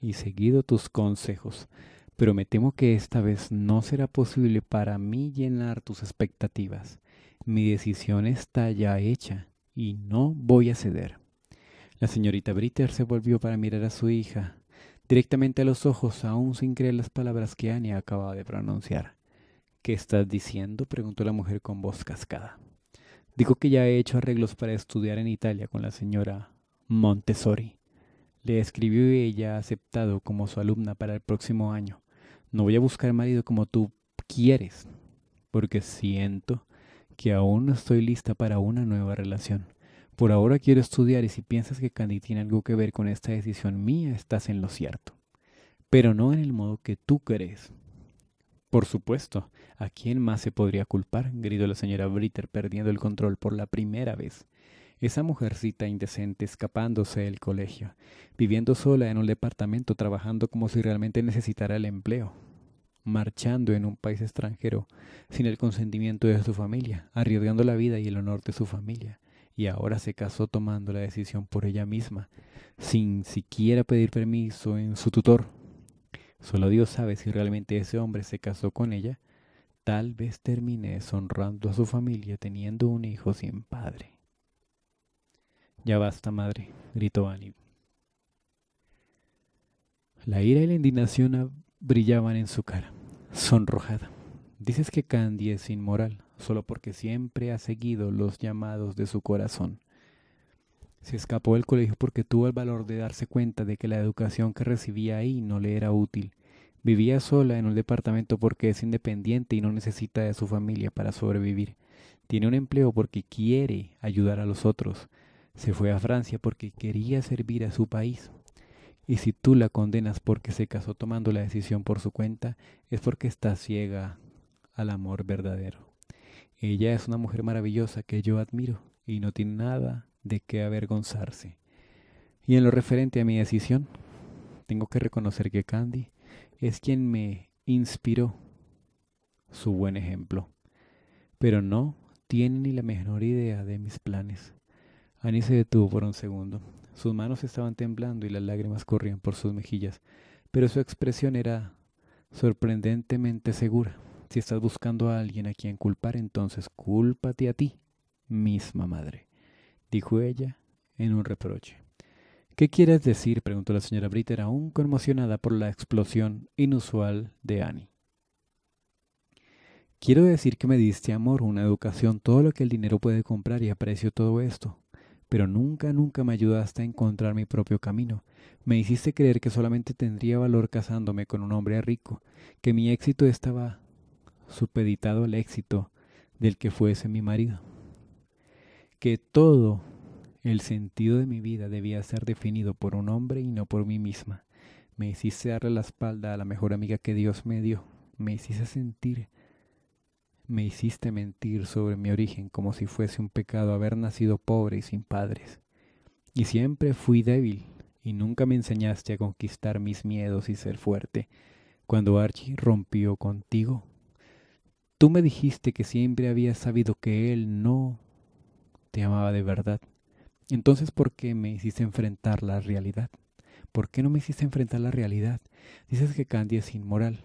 y seguido tus consejos, pero me temo que esta vez no será posible para mí llenar tus expectativas. Mi decisión está ya hecha y no voy a ceder. La señorita Britter se volvió para mirar a su hija, directamente a los ojos, aún sin creer las palabras que Annie acababa de pronunciar. ¿Qué estás diciendo? preguntó la mujer con voz cascada. Digo que ya he hecho arreglos para estudiar en Italia con la señora Montessori. Le escribió y ella ha aceptado como su alumna para el próximo año. No voy a buscar marido como tú quieres, porque siento que aún no estoy lista para una nueva relación por ahora quiero estudiar y si piensas que Candy tiene algo que ver con esta decisión mía, estás en lo cierto, pero no en el modo que tú crees. Por supuesto, ¿a quién más se podría culpar? gritó la señora Britter perdiendo el control por la primera vez. Esa mujercita indecente escapándose del colegio, viviendo sola en un departamento, trabajando como si realmente necesitara el empleo, marchando en un país extranjero sin el consentimiento de su familia, arriesgando la vida y el honor de su familia, y ahora se casó tomando la decisión por ella misma, sin siquiera pedir permiso en su tutor. Solo Dios sabe si realmente ese hombre se casó con ella. Tal vez termine deshonrando a su familia teniendo un hijo sin padre. Ya basta, madre, gritó Annie. La ira y la indignación brillaban en su cara, sonrojada. Dices que Candy es inmoral, solo porque siempre ha seguido los llamados de su corazón. Se escapó del colegio porque tuvo el valor de darse cuenta de que la educación que recibía ahí no le era útil. Vivía sola en un departamento porque es independiente y no necesita de su familia para sobrevivir. Tiene un empleo porque quiere ayudar a los otros. Se fue a Francia porque quería servir a su país. Y si tú la condenas porque se casó tomando la decisión por su cuenta, es porque está ciega al amor verdadero. Ella es una mujer maravillosa que yo admiro y no tiene nada de qué avergonzarse. Y en lo referente a mi decisión, tengo que reconocer que Candy es quien me inspiró su buen ejemplo. Pero no tiene ni la menor idea de mis planes. Annie se detuvo por un segundo. Sus manos estaban temblando y las lágrimas corrían por sus mejillas, pero su expresión era sorprendentemente segura. Si estás buscando a alguien a quien culpar, entonces cúlpate a ti, misma madre, dijo ella en un reproche. ¿Qué quieres decir? preguntó la señora Britter, aún conmocionada por la explosión inusual de Annie. Quiero decir que me diste amor, una educación, todo lo que el dinero puede comprar y aprecio todo esto. Pero nunca, nunca me ayudaste a encontrar mi propio camino. Me hiciste creer que solamente tendría valor casándome con un hombre rico, que mi éxito estaba supeditado el éxito del que fuese mi marido. Que todo el sentido de mi vida debía ser definido por un hombre y no por mí misma. Me hiciste darle la espalda a la mejor amiga que Dios me dio. Me hiciste sentir, me hiciste mentir sobre mi origen como si fuese un pecado haber nacido pobre y sin padres. Y siempre fui débil y nunca me enseñaste a conquistar mis miedos y ser fuerte. Cuando Archie rompió contigo, Tú me dijiste que siempre había sabido que él no te amaba de verdad. Entonces, ¿por qué me hiciste enfrentar la realidad? ¿Por qué no me hiciste enfrentar la realidad? Dices que Candy es inmoral,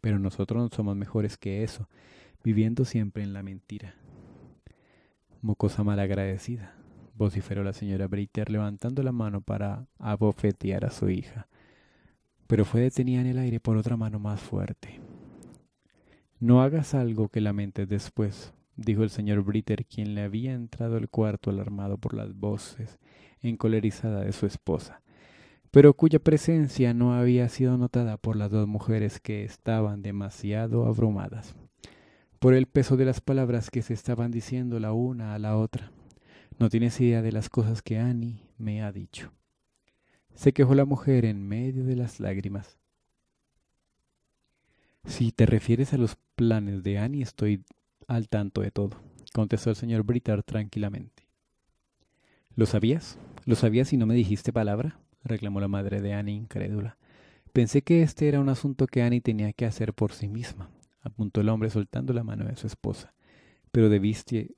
pero nosotros no somos mejores que eso, viviendo siempre en la mentira. Mocosa malagradecida, vociferó la señora Breiter levantando la mano para abofetear a su hija, pero fue detenida en el aire por otra mano más fuerte. No hagas algo que lamentes después, dijo el señor Britter, quien le había entrado al cuarto alarmado por las voces encolerizada de su esposa, pero cuya presencia no había sido notada por las dos mujeres que estaban demasiado abrumadas por el peso de las palabras que se estaban diciendo la una a la otra. No tienes idea de las cosas que Annie me ha dicho. Se quejó la mujer en medio de las lágrimas. Si te refieres a los planes de Annie, estoy al tanto de todo, contestó el señor Britter tranquilamente. ¿Lo sabías? ¿Lo sabías y no me dijiste palabra? reclamó la madre de Annie incrédula. Pensé que este era un asunto que Annie tenía que hacer por sí misma, apuntó el hombre soltando la mano de su esposa. Pero debiste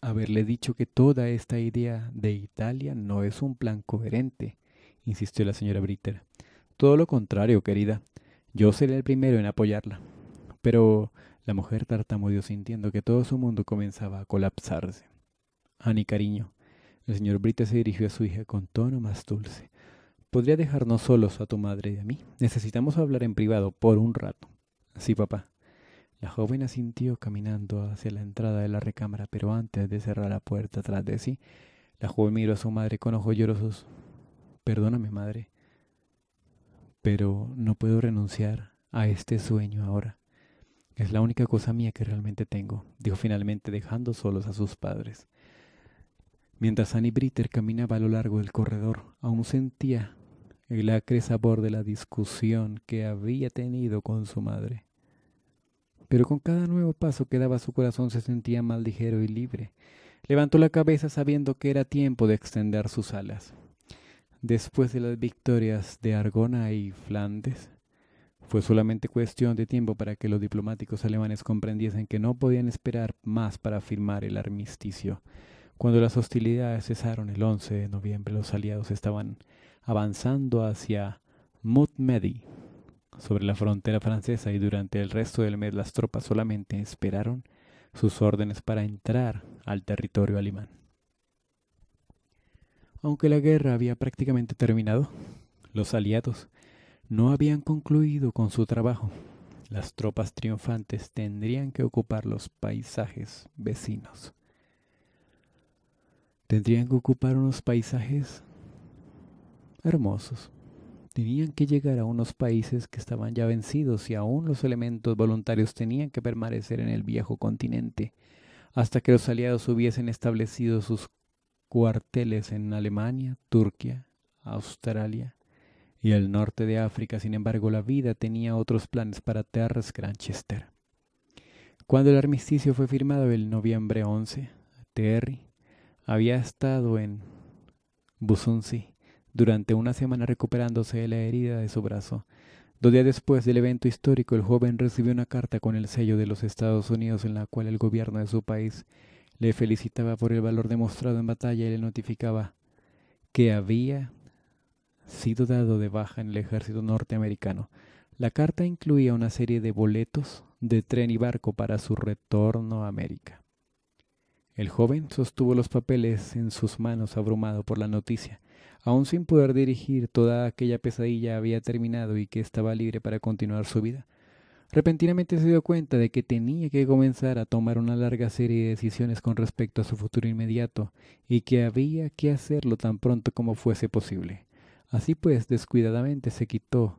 haberle dicho que toda esta idea de Italia no es un plan coherente, insistió la señora Britter. Todo lo contrario, querida. Yo seré el primero en apoyarla. Pero la mujer tartamudeó sintiendo que todo su mundo comenzaba a colapsarse. Ani, cariño. El señor Brita se dirigió a su hija con tono más dulce. ¿Podría dejarnos solos a tu madre y a mí? Necesitamos hablar en privado por un rato. Sí, papá. La joven asintió caminando hacia la entrada de la recámara, pero antes de cerrar la puerta tras de sí, la joven miró a su madre con ojos llorosos. Perdóname, madre pero no puedo renunciar a este sueño ahora. Es la única cosa mía que realmente tengo, dijo finalmente dejando solos a sus padres. Mientras Annie Britter caminaba a lo largo del corredor, aún sentía el acre sabor de la discusión que había tenido con su madre. Pero con cada nuevo paso que daba su corazón se sentía más ligero y libre. Levantó la cabeza sabiendo que era tiempo de extender sus alas. Después de las victorias de Argona y Flandes, fue solamente cuestión de tiempo para que los diplomáticos alemanes comprendiesen que no podían esperar más para firmar el armisticio. Cuando las hostilidades cesaron el 11 de noviembre, los aliados estaban avanzando hacia Mutmedi, sobre la frontera francesa, y durante el resto del mes las tropas solamente esperaron sus órdenes para entrar al territorio alemán. Aunque la guerra había prácticamente terminado, los aliados no habían concluido con su trabajo. Las tropas triunfantes tendrían que ocupar los paisajes vecinos. Tendrían que ocupar unos paisajes hermosos. Tenían que llegar a unos países que estaban ya vencidos y aún los elementos voluntarios tenían que permanecer en el viejo continente hasta que los aliados hubiesen establecido sus cuarteles en Alemania, Turquía, Australia y el norte de África. Sin embargo, la vida tenía otros planes para terras Granchester. Cuando el armisticio fue firmado el noviembre once Terry había estado en Busunzi durante una semana recuperándose de la herida de su brazo. Dos días después del evento histórico, el joven recibió una carta con el sello de los Estados Unidos en la cual el gobierno de su país le felicitaba por el valor demostrado en batalla y le notificaba que había sido dado de baja en el ejército norteamericano. La carta incluía una serie de boletos de tren y barco para su retorno a América. El joven sostuvo los papeles en sus manos abrumado por la noticia. Aún sin poder dirigir, toda aquella pesadilla había terminado y que estaba libre para continuar su vida. Repentinamente se dio cuenta de que tenía que comenzar a tomar una larga serie de decisiones con respecto a su futuro inmediato y que había que hacerlo tan pronto como fuese posible. Así pues, descuidadamente se quitó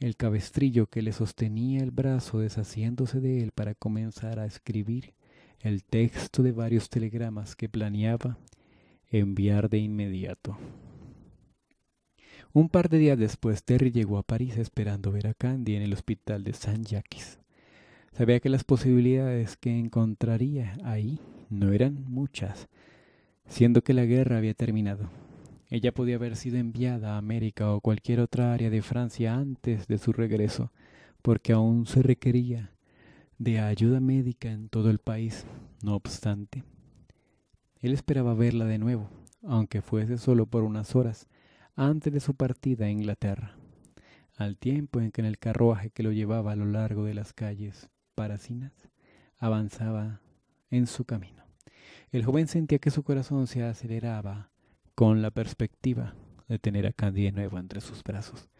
el cabestrillo que le sostenía el brazo deshaciéndose de él para comenzar a escribir el texto de varios telegramas que planeaba enviar de inmediato. Un par de días después, Terry llegó a París esperando ver a Candy en el hospital de Saint-Jacques. Sabía que las posibilidades que encontraría ahí no eran muchas, siendo que la guerra había terminado. Ella podía haber sido enviada a América o cualquier otra área de Francia antes de su regreso, porque aún se requería de ayuda médica en todo el país. No obstante, él esperaba verla de nuevo, aunque fuese solo por unas horas, antes de su partida a Inglaterra, al tiempo en que en el carruaje que lo llevaba a lo largo de las calles parasinas avanzaba en su camino. El joven sentía que su corazón se aceleraba con la perspectiva de tener a Candy de nuevo entre sus brazos.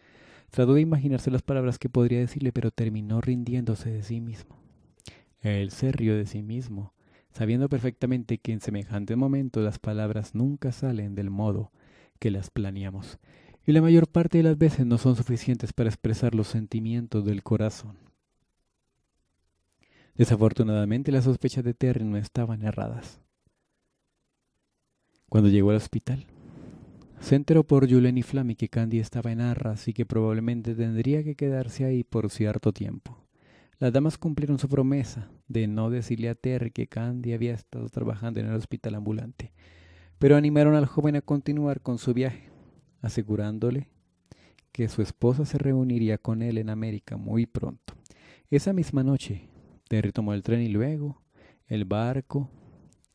Trató de imaginarse las palabras que podría decirle, pero terminó rindiéndose de sí mismo. Él se rió de sí mismo, sabiendo perfectamente que en semejante momento las palabras nunca salen del modo que las planeamos, y la mayor parte de las veces no son suficientes para expresar los sentimientos del corazón. Desafortunadamente las sospechas de Terry no estaban erradas. Cuando llegó al hospital, se enteró por Julen y Flammy que Candy estaba en Arras y que probablemente tendría que quedarse ahí por cierto tiempo. Las damas cumplieron su promesa de no decirle a Terry que Candy había estado trabajando en el hospital ambulante, pero animaron al joven a continuar con su viaje, asegurándole que su esposa se reuniría con él en América muy pronto. Esa misma noche, Terry tomó el tren y luego el barco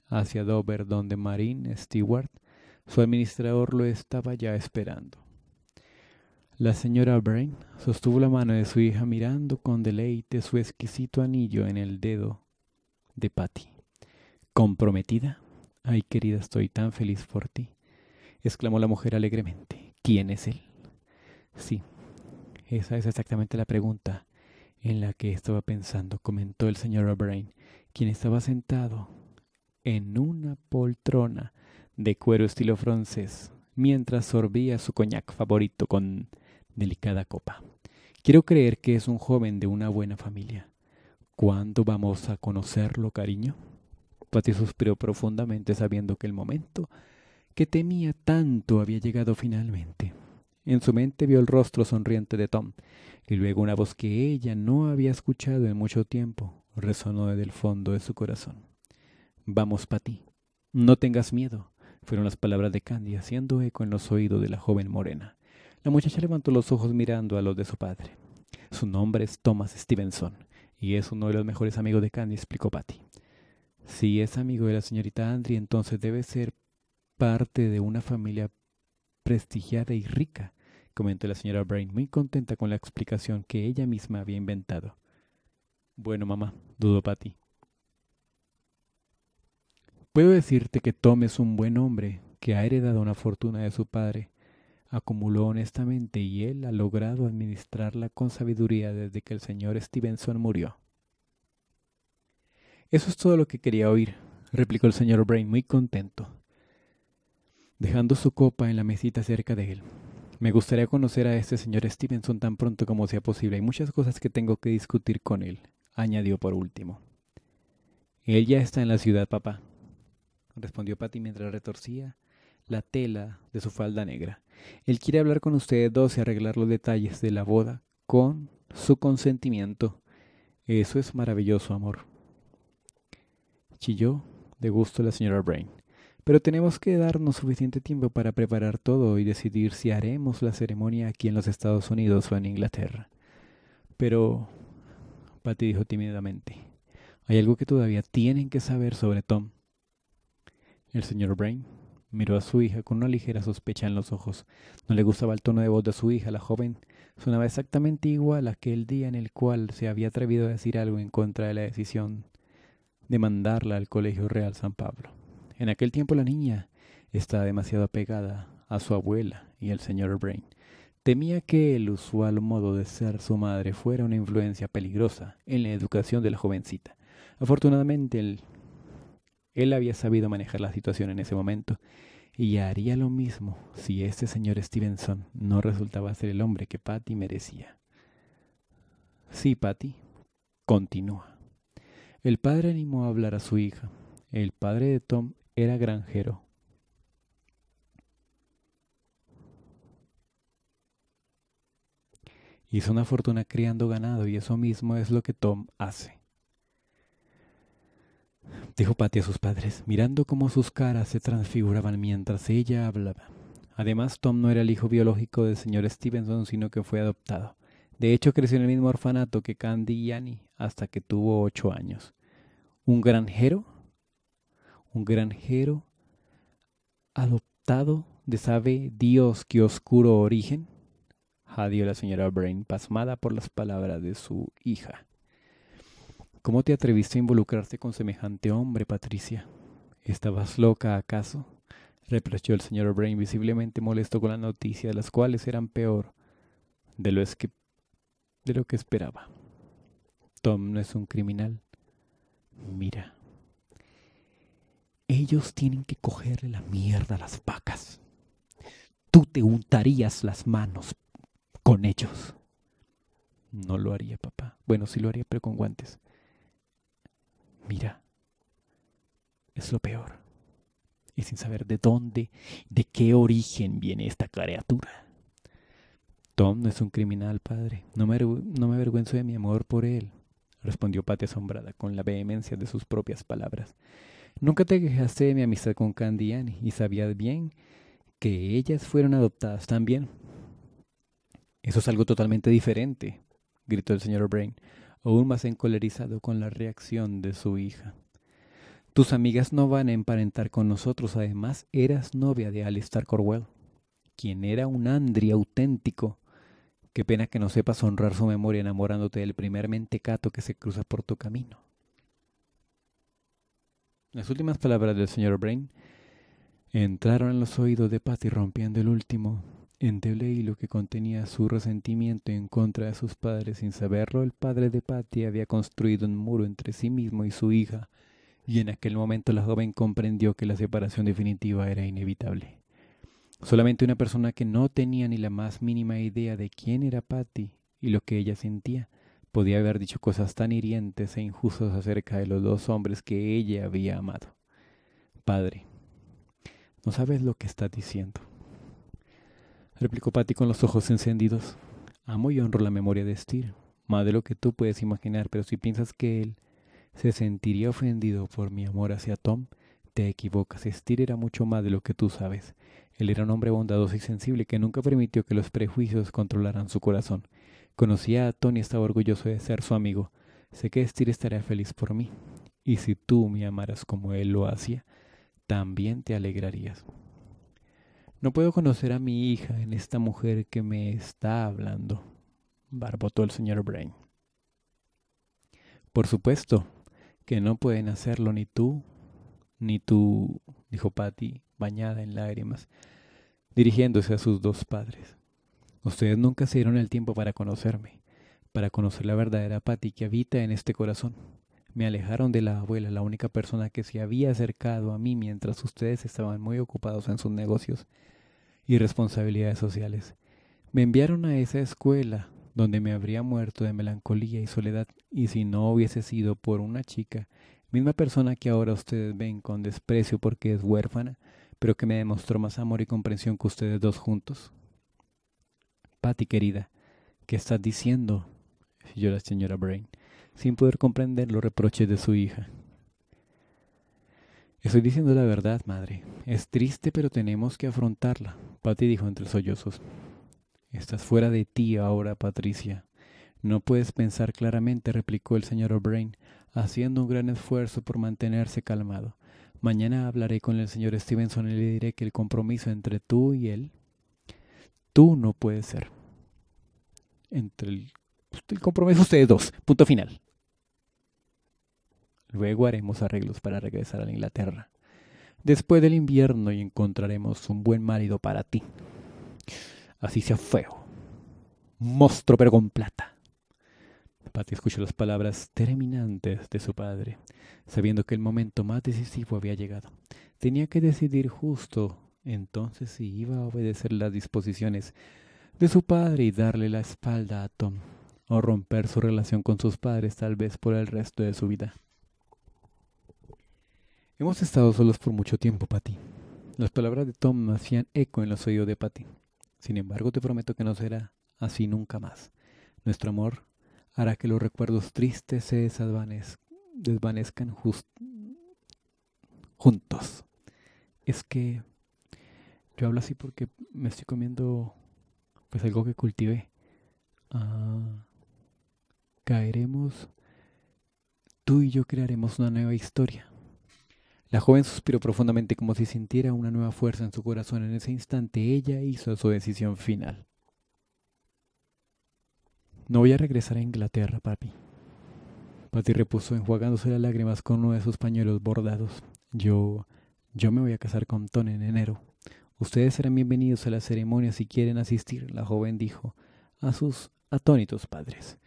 hacia Dover, donde Marine Stewart, su administrador, lo estaba ya esperando. La señora Brain sostuvo la mano de su hija mirando con deleite su exquisito anillo en el dedo de Patty. Comprometida Ay, querida, estoy tan feliz por ti, exclamó la mujer alegremente. ¿Quién es él? Sí, esa es exactamente la pregunta en la que estaba pensando, comentó el señor O'Brien, quien estaba sentado en una poltrona de cuero estilo francés, mientras sorbía su coñac favorito con delicada copa. Quiero creer que es un joven de una buena familia. ¿Cuándo vamos a conocerlo, cariño? Patty suspiró profundamente sabiendo que el momento que temía tanto había llegado finalmente. En su mente vio el rostro sonriente de Tom, y luego una voz que ella no había escuchado en mucho tiempo resonó desde el fondo de su corazón. Vamos, Patty, no tengas miedo, fueron las palabras de Candy haciendo eco en los oídos de la joven morena. La muchacha levantó los ojos mirando a los de su padre. Su nombre es Thomas Stevenson, y es uno de los mejores amigos de Candy, explicó Patty. Si es amigo de la señorita Andri, entonces debe ser parte de una familia prestigiada y rica, comentó la señora Brain muy contenta con la explicación que ella misma había inventado. Bueno, mamá, dudo para ti. Puedo decirte que Tom es un buen hombre, que ha heredado una fortuna de su padre, acumuló honestamente y él ha logrado administrarla con sabiduría desde que el señor Stevenson murió. Eso es todo lo que quería oír, replicó el señor Brain muy contento, dejando su copa en la mesita cerca de él. Me gustaría conocer a este señor Stevenson tan pronto como sea posible. Hay muchas cosas que tengo que discutir con él, añadió por último. Él ya está en la ciudad, papá, respondió Patty mientras retorcía la tela de su falda negra. Él quiere hablar con ustedes dos y arreglar los detalles de la boda con su consentimiento. Eso es maravilloso, amor yo, de gusto la señora Brain. Pero tenemos que darnos suficiente tiempo para preparar todo y decidir si haremos la ceremonia aquí en los Estados Unidos o en Inglaterra. Pero, Patty dijo tímidamente, hay algo que todavía tienen que saber sobre Tom. El señor Brain miró a su hija con una ligera sospecha en los ojos. No le gustaba el tono de voz de su hija, la joven. Sonaba exactamente igual a aquel día en el cual se había atrevido a decir algo en contra de la decisión de mandarla al Colegio Real San Pablo. En aquel tiempo la niña estaba demasiado apegada a su abuela y al señor Brain. Temía que el usual modo de ser su madre fuera una influencia peligrosa en la educación de la jovencita. Afortunadamente, él, él había sabido manejar la situación en ese momento y haría lo mismo si este señor Stevenson no resultaba ser el hombre que Patty merecía. Sí, Patty, continúa. El padre animó a hablar a su hija. El padre de Tom era granjero. Hizo una fortuna criando ganado y eso mismo es lo que Tom hace. Dijo Patty a sus padres, mirando cómo sus caras se transfiguraban mientras ella hablaba. Además, Tom no era el hijo biológico del señor Stevenson, sino que fue adoptado. De hecho, creció en el mismo orfanato que Candy y Annie hasta que tuvo ocho años un granjero, un granjero adoptado de sabe Dios qué oscuro origen, adió la señora Brain, pasmada por las palabras de su hija. ¿Cómo te atreviste a involucrarte con semejante hombre, Patricia? ¿Estabas loca acaso? reprochó el señor Brain, visiblemente molesto con la noticia, las cuales eran peor de lo, es que, de lo que esperaba. Tom no es un criminal. Mira, ellos tienen que cogerle la mierda a las vacas. Tú te untarías las manos con ellos. No lo haría, papá. Bueno, sí lo haría, pero con guantes. Mira, es lo peor. Y sin saber de dónde, de qué origen viene esta criatura. Tom no es un criminal, padre. No me, no me avergüenzo de mi amor por él respondió Patty asombrada con la vehemencia de sus propias palabras. Nunca te quejaste de mi amistad con Candy y y sabías bien que ellas fueron adoptadas también. Eso es algo totalmente diferente, gritó el señor Brain, aún más encolerizado con la reacción de su hija. Tus amigas no van a emparentar con nosotros, además eras novia de Alistair Corwell, quien era un Andri auténtico. Qué pena que no sepas honrar su memoria enamorándote del primer mentecato que se cruza por tu camino. Las últimas palabras del señor Brain entraron en los oídos de Patty rompiendo el último endeble hilo que contenía su resentimiento en contra de sus padres. Sin saberlo, el padre de Patty había construido un muro entre sí mismo y su hija, y en aquel momento la joven comprendió que la separación definitiva era inevitable. Solamente una persona que no tenía ni la más mínima idea de quién era Patty y lo que ella sentía podía haber dicho cosas tan hirientes e injustas acerca de los dos hombres que ella había amado. Padre, no sabes lo que estás diciendo. Replicó Patty con los ojos encendidos. Amo y honro la memoria de Steer, más de lo que tú puedes imaginar, pero si piensas que él se sentiría ofendido por mi amor hacia Tom, te equivocas. Steer era mucho más de lo que tú sabes. Él era un hombre bondadoso y sensible que nunca permitió que los prejuicios controlaran su corazón. Conocía a Tony y estaba orgulloso de ser su amigo. Sé que Estir estaría feliz por mí. Y si tú me amaras como él lo hacía, también te alegrarías. No puedo conocer a mi hija en esta mujer que me está hablando, barbotó el señor Brain. Por supuesto que no pueden hacerlo ni tú, ni tú, dijo Patty bañada en lágrimas, dirigiéndose a sus dos padres. Ustedes nunca se dieron el tiempo para conocerme, para conocer la verdadera Patty que habita en este corazón. Me alejaron de la abuela, la única persona que se había acercado a mí mientras ustedes estaban muy ocupados en sus negocios y responsabilidades sociales. Me enviaron a esa escuela donde me habría muerto de melancolía y soledad, y si no hubiese sido por una chica, misma persona que ahora ustedes ven con desprecio porque es huérfana, pero que me demostró más amor y comprensión que ustedes dos juntos. Patty, querida, ¿qué estás diciendo? Yo la señora Brain, sin poder comprender los reproches de su hija. Estoy diciendo la verdad, madre. Es triste, pero tenemos que afrontarla, Patty dijo entre sollozos. Estás fuera de ti ahora, Patricia. No puedes pensar claramente, replicó el señor O'Brien, haciendo un gran esfuerzo por mantenerse calmado. Mañana hablaré con el señor Stevenson y le diré que el compromiso entre tú y él, tú no puede ser. Entre el, pues, compromiso ustedes dos, punto final. Luego haremos arreglos para regresar a la Inglaterra. Después del invierno y encontraremos un buen marido para ti. Así sea feo. Monstruo pero con plata. Patty escuchó las palabras terminantes de su padre, sabiendo que el momento más decisivo había llegado. Tenía que decidir justo entonces si iba a obedecer las disposiciones de su padre y darle la espalda a Tom, o romper su relación con sus padres tal vez por el resto de su vida. Hemos estado solos por mucho tiempo, Patty. Las palabras de Tom hacían eco en los oídos de Patty. Sin embargo, te prometo que no será así nunca más. Nuestro amor hará que los recuerdos tristes se desvanezcan juntos. Es que yo hablo así porque me estoy comiendo pues algo que cultivé. Ah, caeremos, tú y yo crearemos una nueva historia. La joven suspiró profundamente como si sintiera una nueva fuerza en su corazón. En ese instante ella hizo su decisión final. No voy a regresar a Inglaterra, papi. Patty repuso enjuagándose las lágrimas con uno de sus pañuelos bordados. Yo. yo me voy a casar con Tony en enero. Ustedes serán bienvenidos a la ceremonia si quieren asistir, la joven dijo, a sus atónitos padres.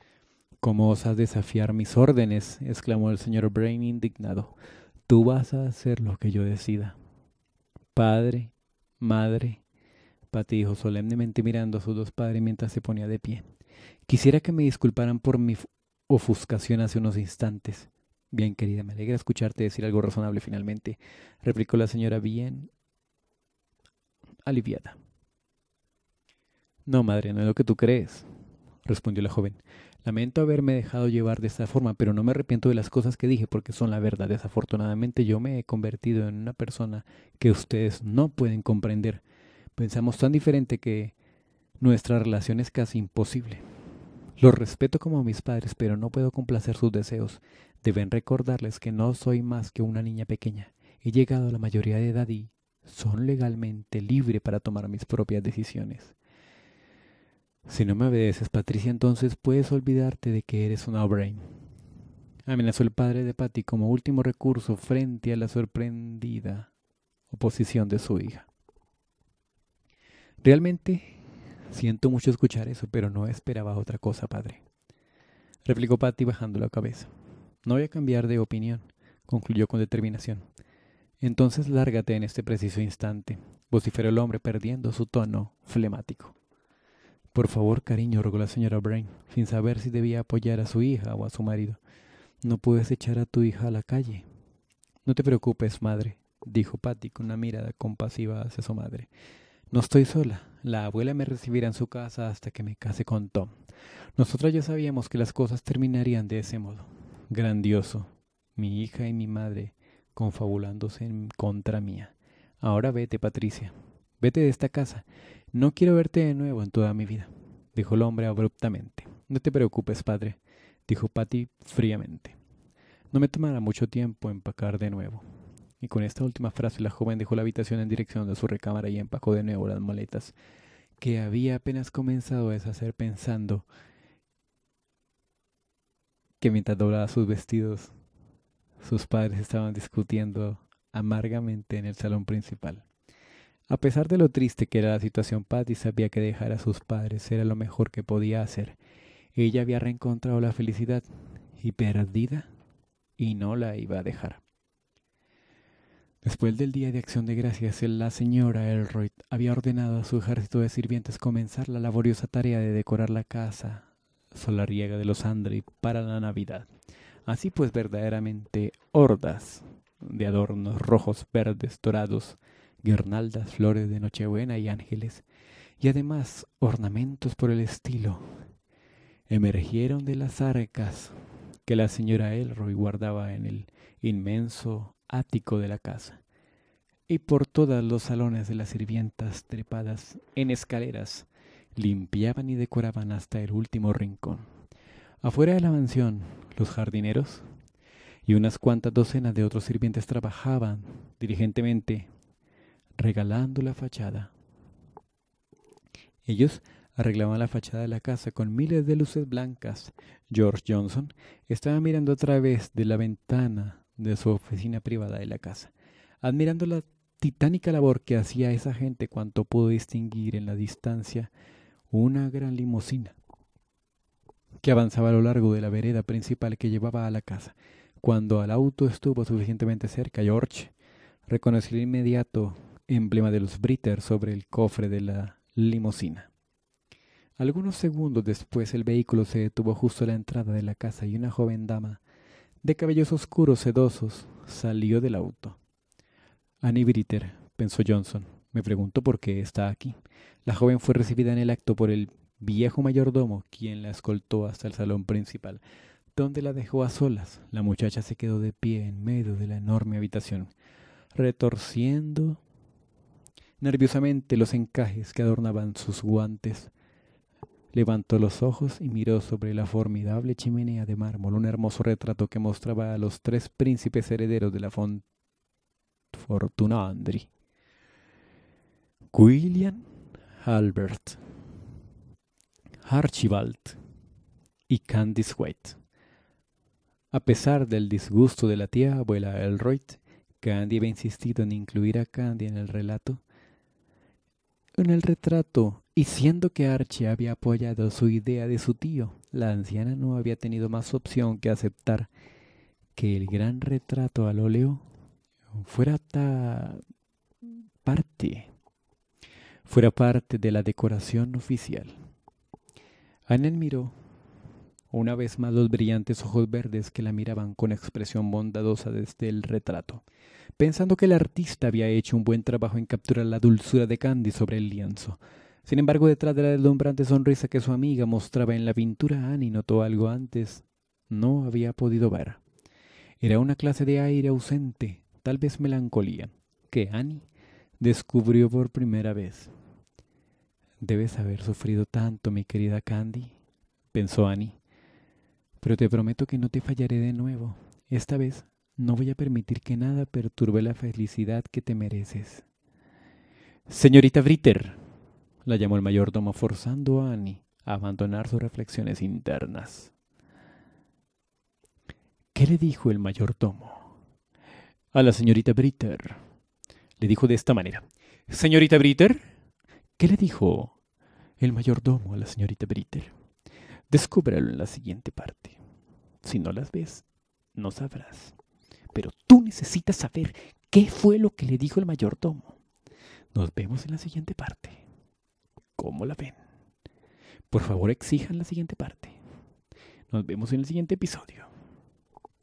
¿Cómo osas desafiar mis órdenes? exclamó el señor Brain indignado. Tú vas a hacer lo que yo decida. Padre, madre, Patty dijo solemnemente mirando a sus dos padres mientras se ponía de pie. Quisiera que me disculparan por mi ofuscación hace unos instantes. Bien, querida, me alegra escucharte decir algo razonable finalmente, replicó la señora bien aliviada. No, madre, no es lo que tú crees, respondió la joven. Lamento haberme dejado llevar de esta forma, pero no me arrepiento de las cosas que dije porque son la verdad. Desafortunadamente yo me he convertido en una persona que ustedes no pueden comprender. Pensamos tan diferente que nuestra relación es casi imposible. Los respeto como a mis padres, pero no puedo complacer sus deseos. Deben recordarles que no soy más que una niña pequeña. He llegado a la mayoría de edad y son legalmente libre para tomar mis propias decisiones. Si no me obedeces, Patricia, entonces puedes olvidarte de que eres una O'Brien. Amenazó el padre de Patty como último recurso frente a la sorprendida oposición de su hija. Realmente Siento mucho escuchar eso, pero no esperaba otra cosa, padre. Replicó Patty bajando la cabeza. No voy a cambiar de opinión, concluyó con determinación. Entonces lárgate en este preciso instante, vociferó el hombre perdiendo su tono flemático. Por favor, cariño, rogó la señora Brain, sin saber si debía apoyar a su hija o a su marido. No puedes echar a tu hija a la calle. No te preocupes, madre, dijo Patty con una mirada compasiva hacia su madre. No estoy sola. La abuela me recibirá en su casa hasta que me case con Tom. Nosotras ya sabíamos que las cosas terminarían de ese modo. Grandioso. Mi hija y mi madre confabulándose en contra mía. Ahora vete, Patricia. Vete de esta casa. No quiero verte de nuevo en toda mi vida, dijo el hombre abruptamente. No te preocupes, padre, dijo Patty fríamente. No me tomará mucho tiempo empacar de nuevo. Y con esta última frase la joven dejó la habitación en dirección de su recámara y empacó de nuevo las moletas que había apenas comenzado a deshacer pensando que mientras doblaba sus vestidos, sus padres estaban discutiendo amargamente en el salón principal. A pesar de lo triste que era la situación, Patty sabía que dejar a sus padres era lo mejor que podía hacer. Ella había reencontrado la felicidad y perdida y no la iba a dejar. Después del Día de Acción de Gracias, la señora Elroy había ordenado a su ejército de sirvientes comenzar la laboriosa tarea de decorar la casa solariega de los Andri para la Navidad. Así pues, verdaderamente hordas de adornos rojos, verdes, dorados, guirnaldas, flores de Nochebuena y ángeles, y además ornamentos por el estilo, emergieron de las arcas que la señora Elroy guardaba en el inmenso ático de la casa y por todos los salones de las sirvientas trepadas en escaleras limpiaban y decoraban hasta el último rincón. Afuera de la mansión, los jardineros y unas cuantas docenas de otros sirvientes trabajaban diligentemente regalando la fachada. Ellos arreglaban la fachada de la casa con miles de luces blancas. George Johnson estaba mirando a través de la ventana de su oficina privada de la casa, admirando la titánica labor que hacía esa gente cuanto pudo distinguir en la distancia una gran limusina que avanzaba a lo largo de la vereda principal que llevaba a la casa. Cuando al auto estuvo suficientemente cerca, George reconoció el inmediato emblema de los Britter sobre el cofre de la limusina. Algunos segundos después el vehículo se detuvo justo a la entrada de la casa y una joven dama de cabellos oscuros sedosos, salió del auto. Annie Britter, pensó Johnson. Me pregunto por qué está aquí. La joven fue recibida en el acto por el viejo mayordomo, quien la escoltó hasta el salón principal, donde la dejó a solas. La muchacha se quedó de pie en medio de la enorme habitación, retorciendo nerviosamente los encajes que adornaban sus guantes. Levantó los ojos y miró sobre la formidable chimenea de mármol un hermoso retrato que mostraba a los tres príncipes herederos de la Fortuna Andri. William Albert, Archibald y Candice White. A pesar del disgusto de la tía abuela Elroyd, Candy había insistido en incluir a Candy en el relato en el retrato y siendo que Archie había apoyado su idea de su tío, la anciana no había tenido más opción que aceptar que el gran retrato al óleo fuera ta parte, fuera parte de la decoración oficial. Anel miró una vez más los brillantes ojos verdes que la miraban con expresión bondadosa desde el retrato pensando que el artista había hecho un buen trabajo en capturar la dulzura de Candy sobre el lienzo. Sin embargo, detrás de la deslumbrante sonrisa que su amiga mostraba en la pintura, Annie notó algo antes no había podido ver. Era una clase de aire ausente, tal vez melancolía, que Annie descubrió por primera vez. Debes haber sufrido tanto, mi querida Candy, pensó Annie. Pero te prometo que no te fallaré de nuevo. Esta vez no voy a permitir que nada perturbe la felicidad que te mereces. Señorita Britter, la llamó el mayordomo forzando a Annie a abandonar sus reflexiones internas. ¿Qué le dijo el mayordomo? A la señorita Britter. Le dijo de esta manera. Señorita Britter. ¿Qué le dijo el mayordomo a la señorita Britter? Descúbrelo en la siguiente parte. Si no las ves, no sabrás pero tú necesitas saber qué fue lo que le dijo el mayordomo. Nos vemos en la siguiente parte. ¿Cómo la ven? Por favor, exijan la siguiente parte. Nos vemos en el siguiente episodio.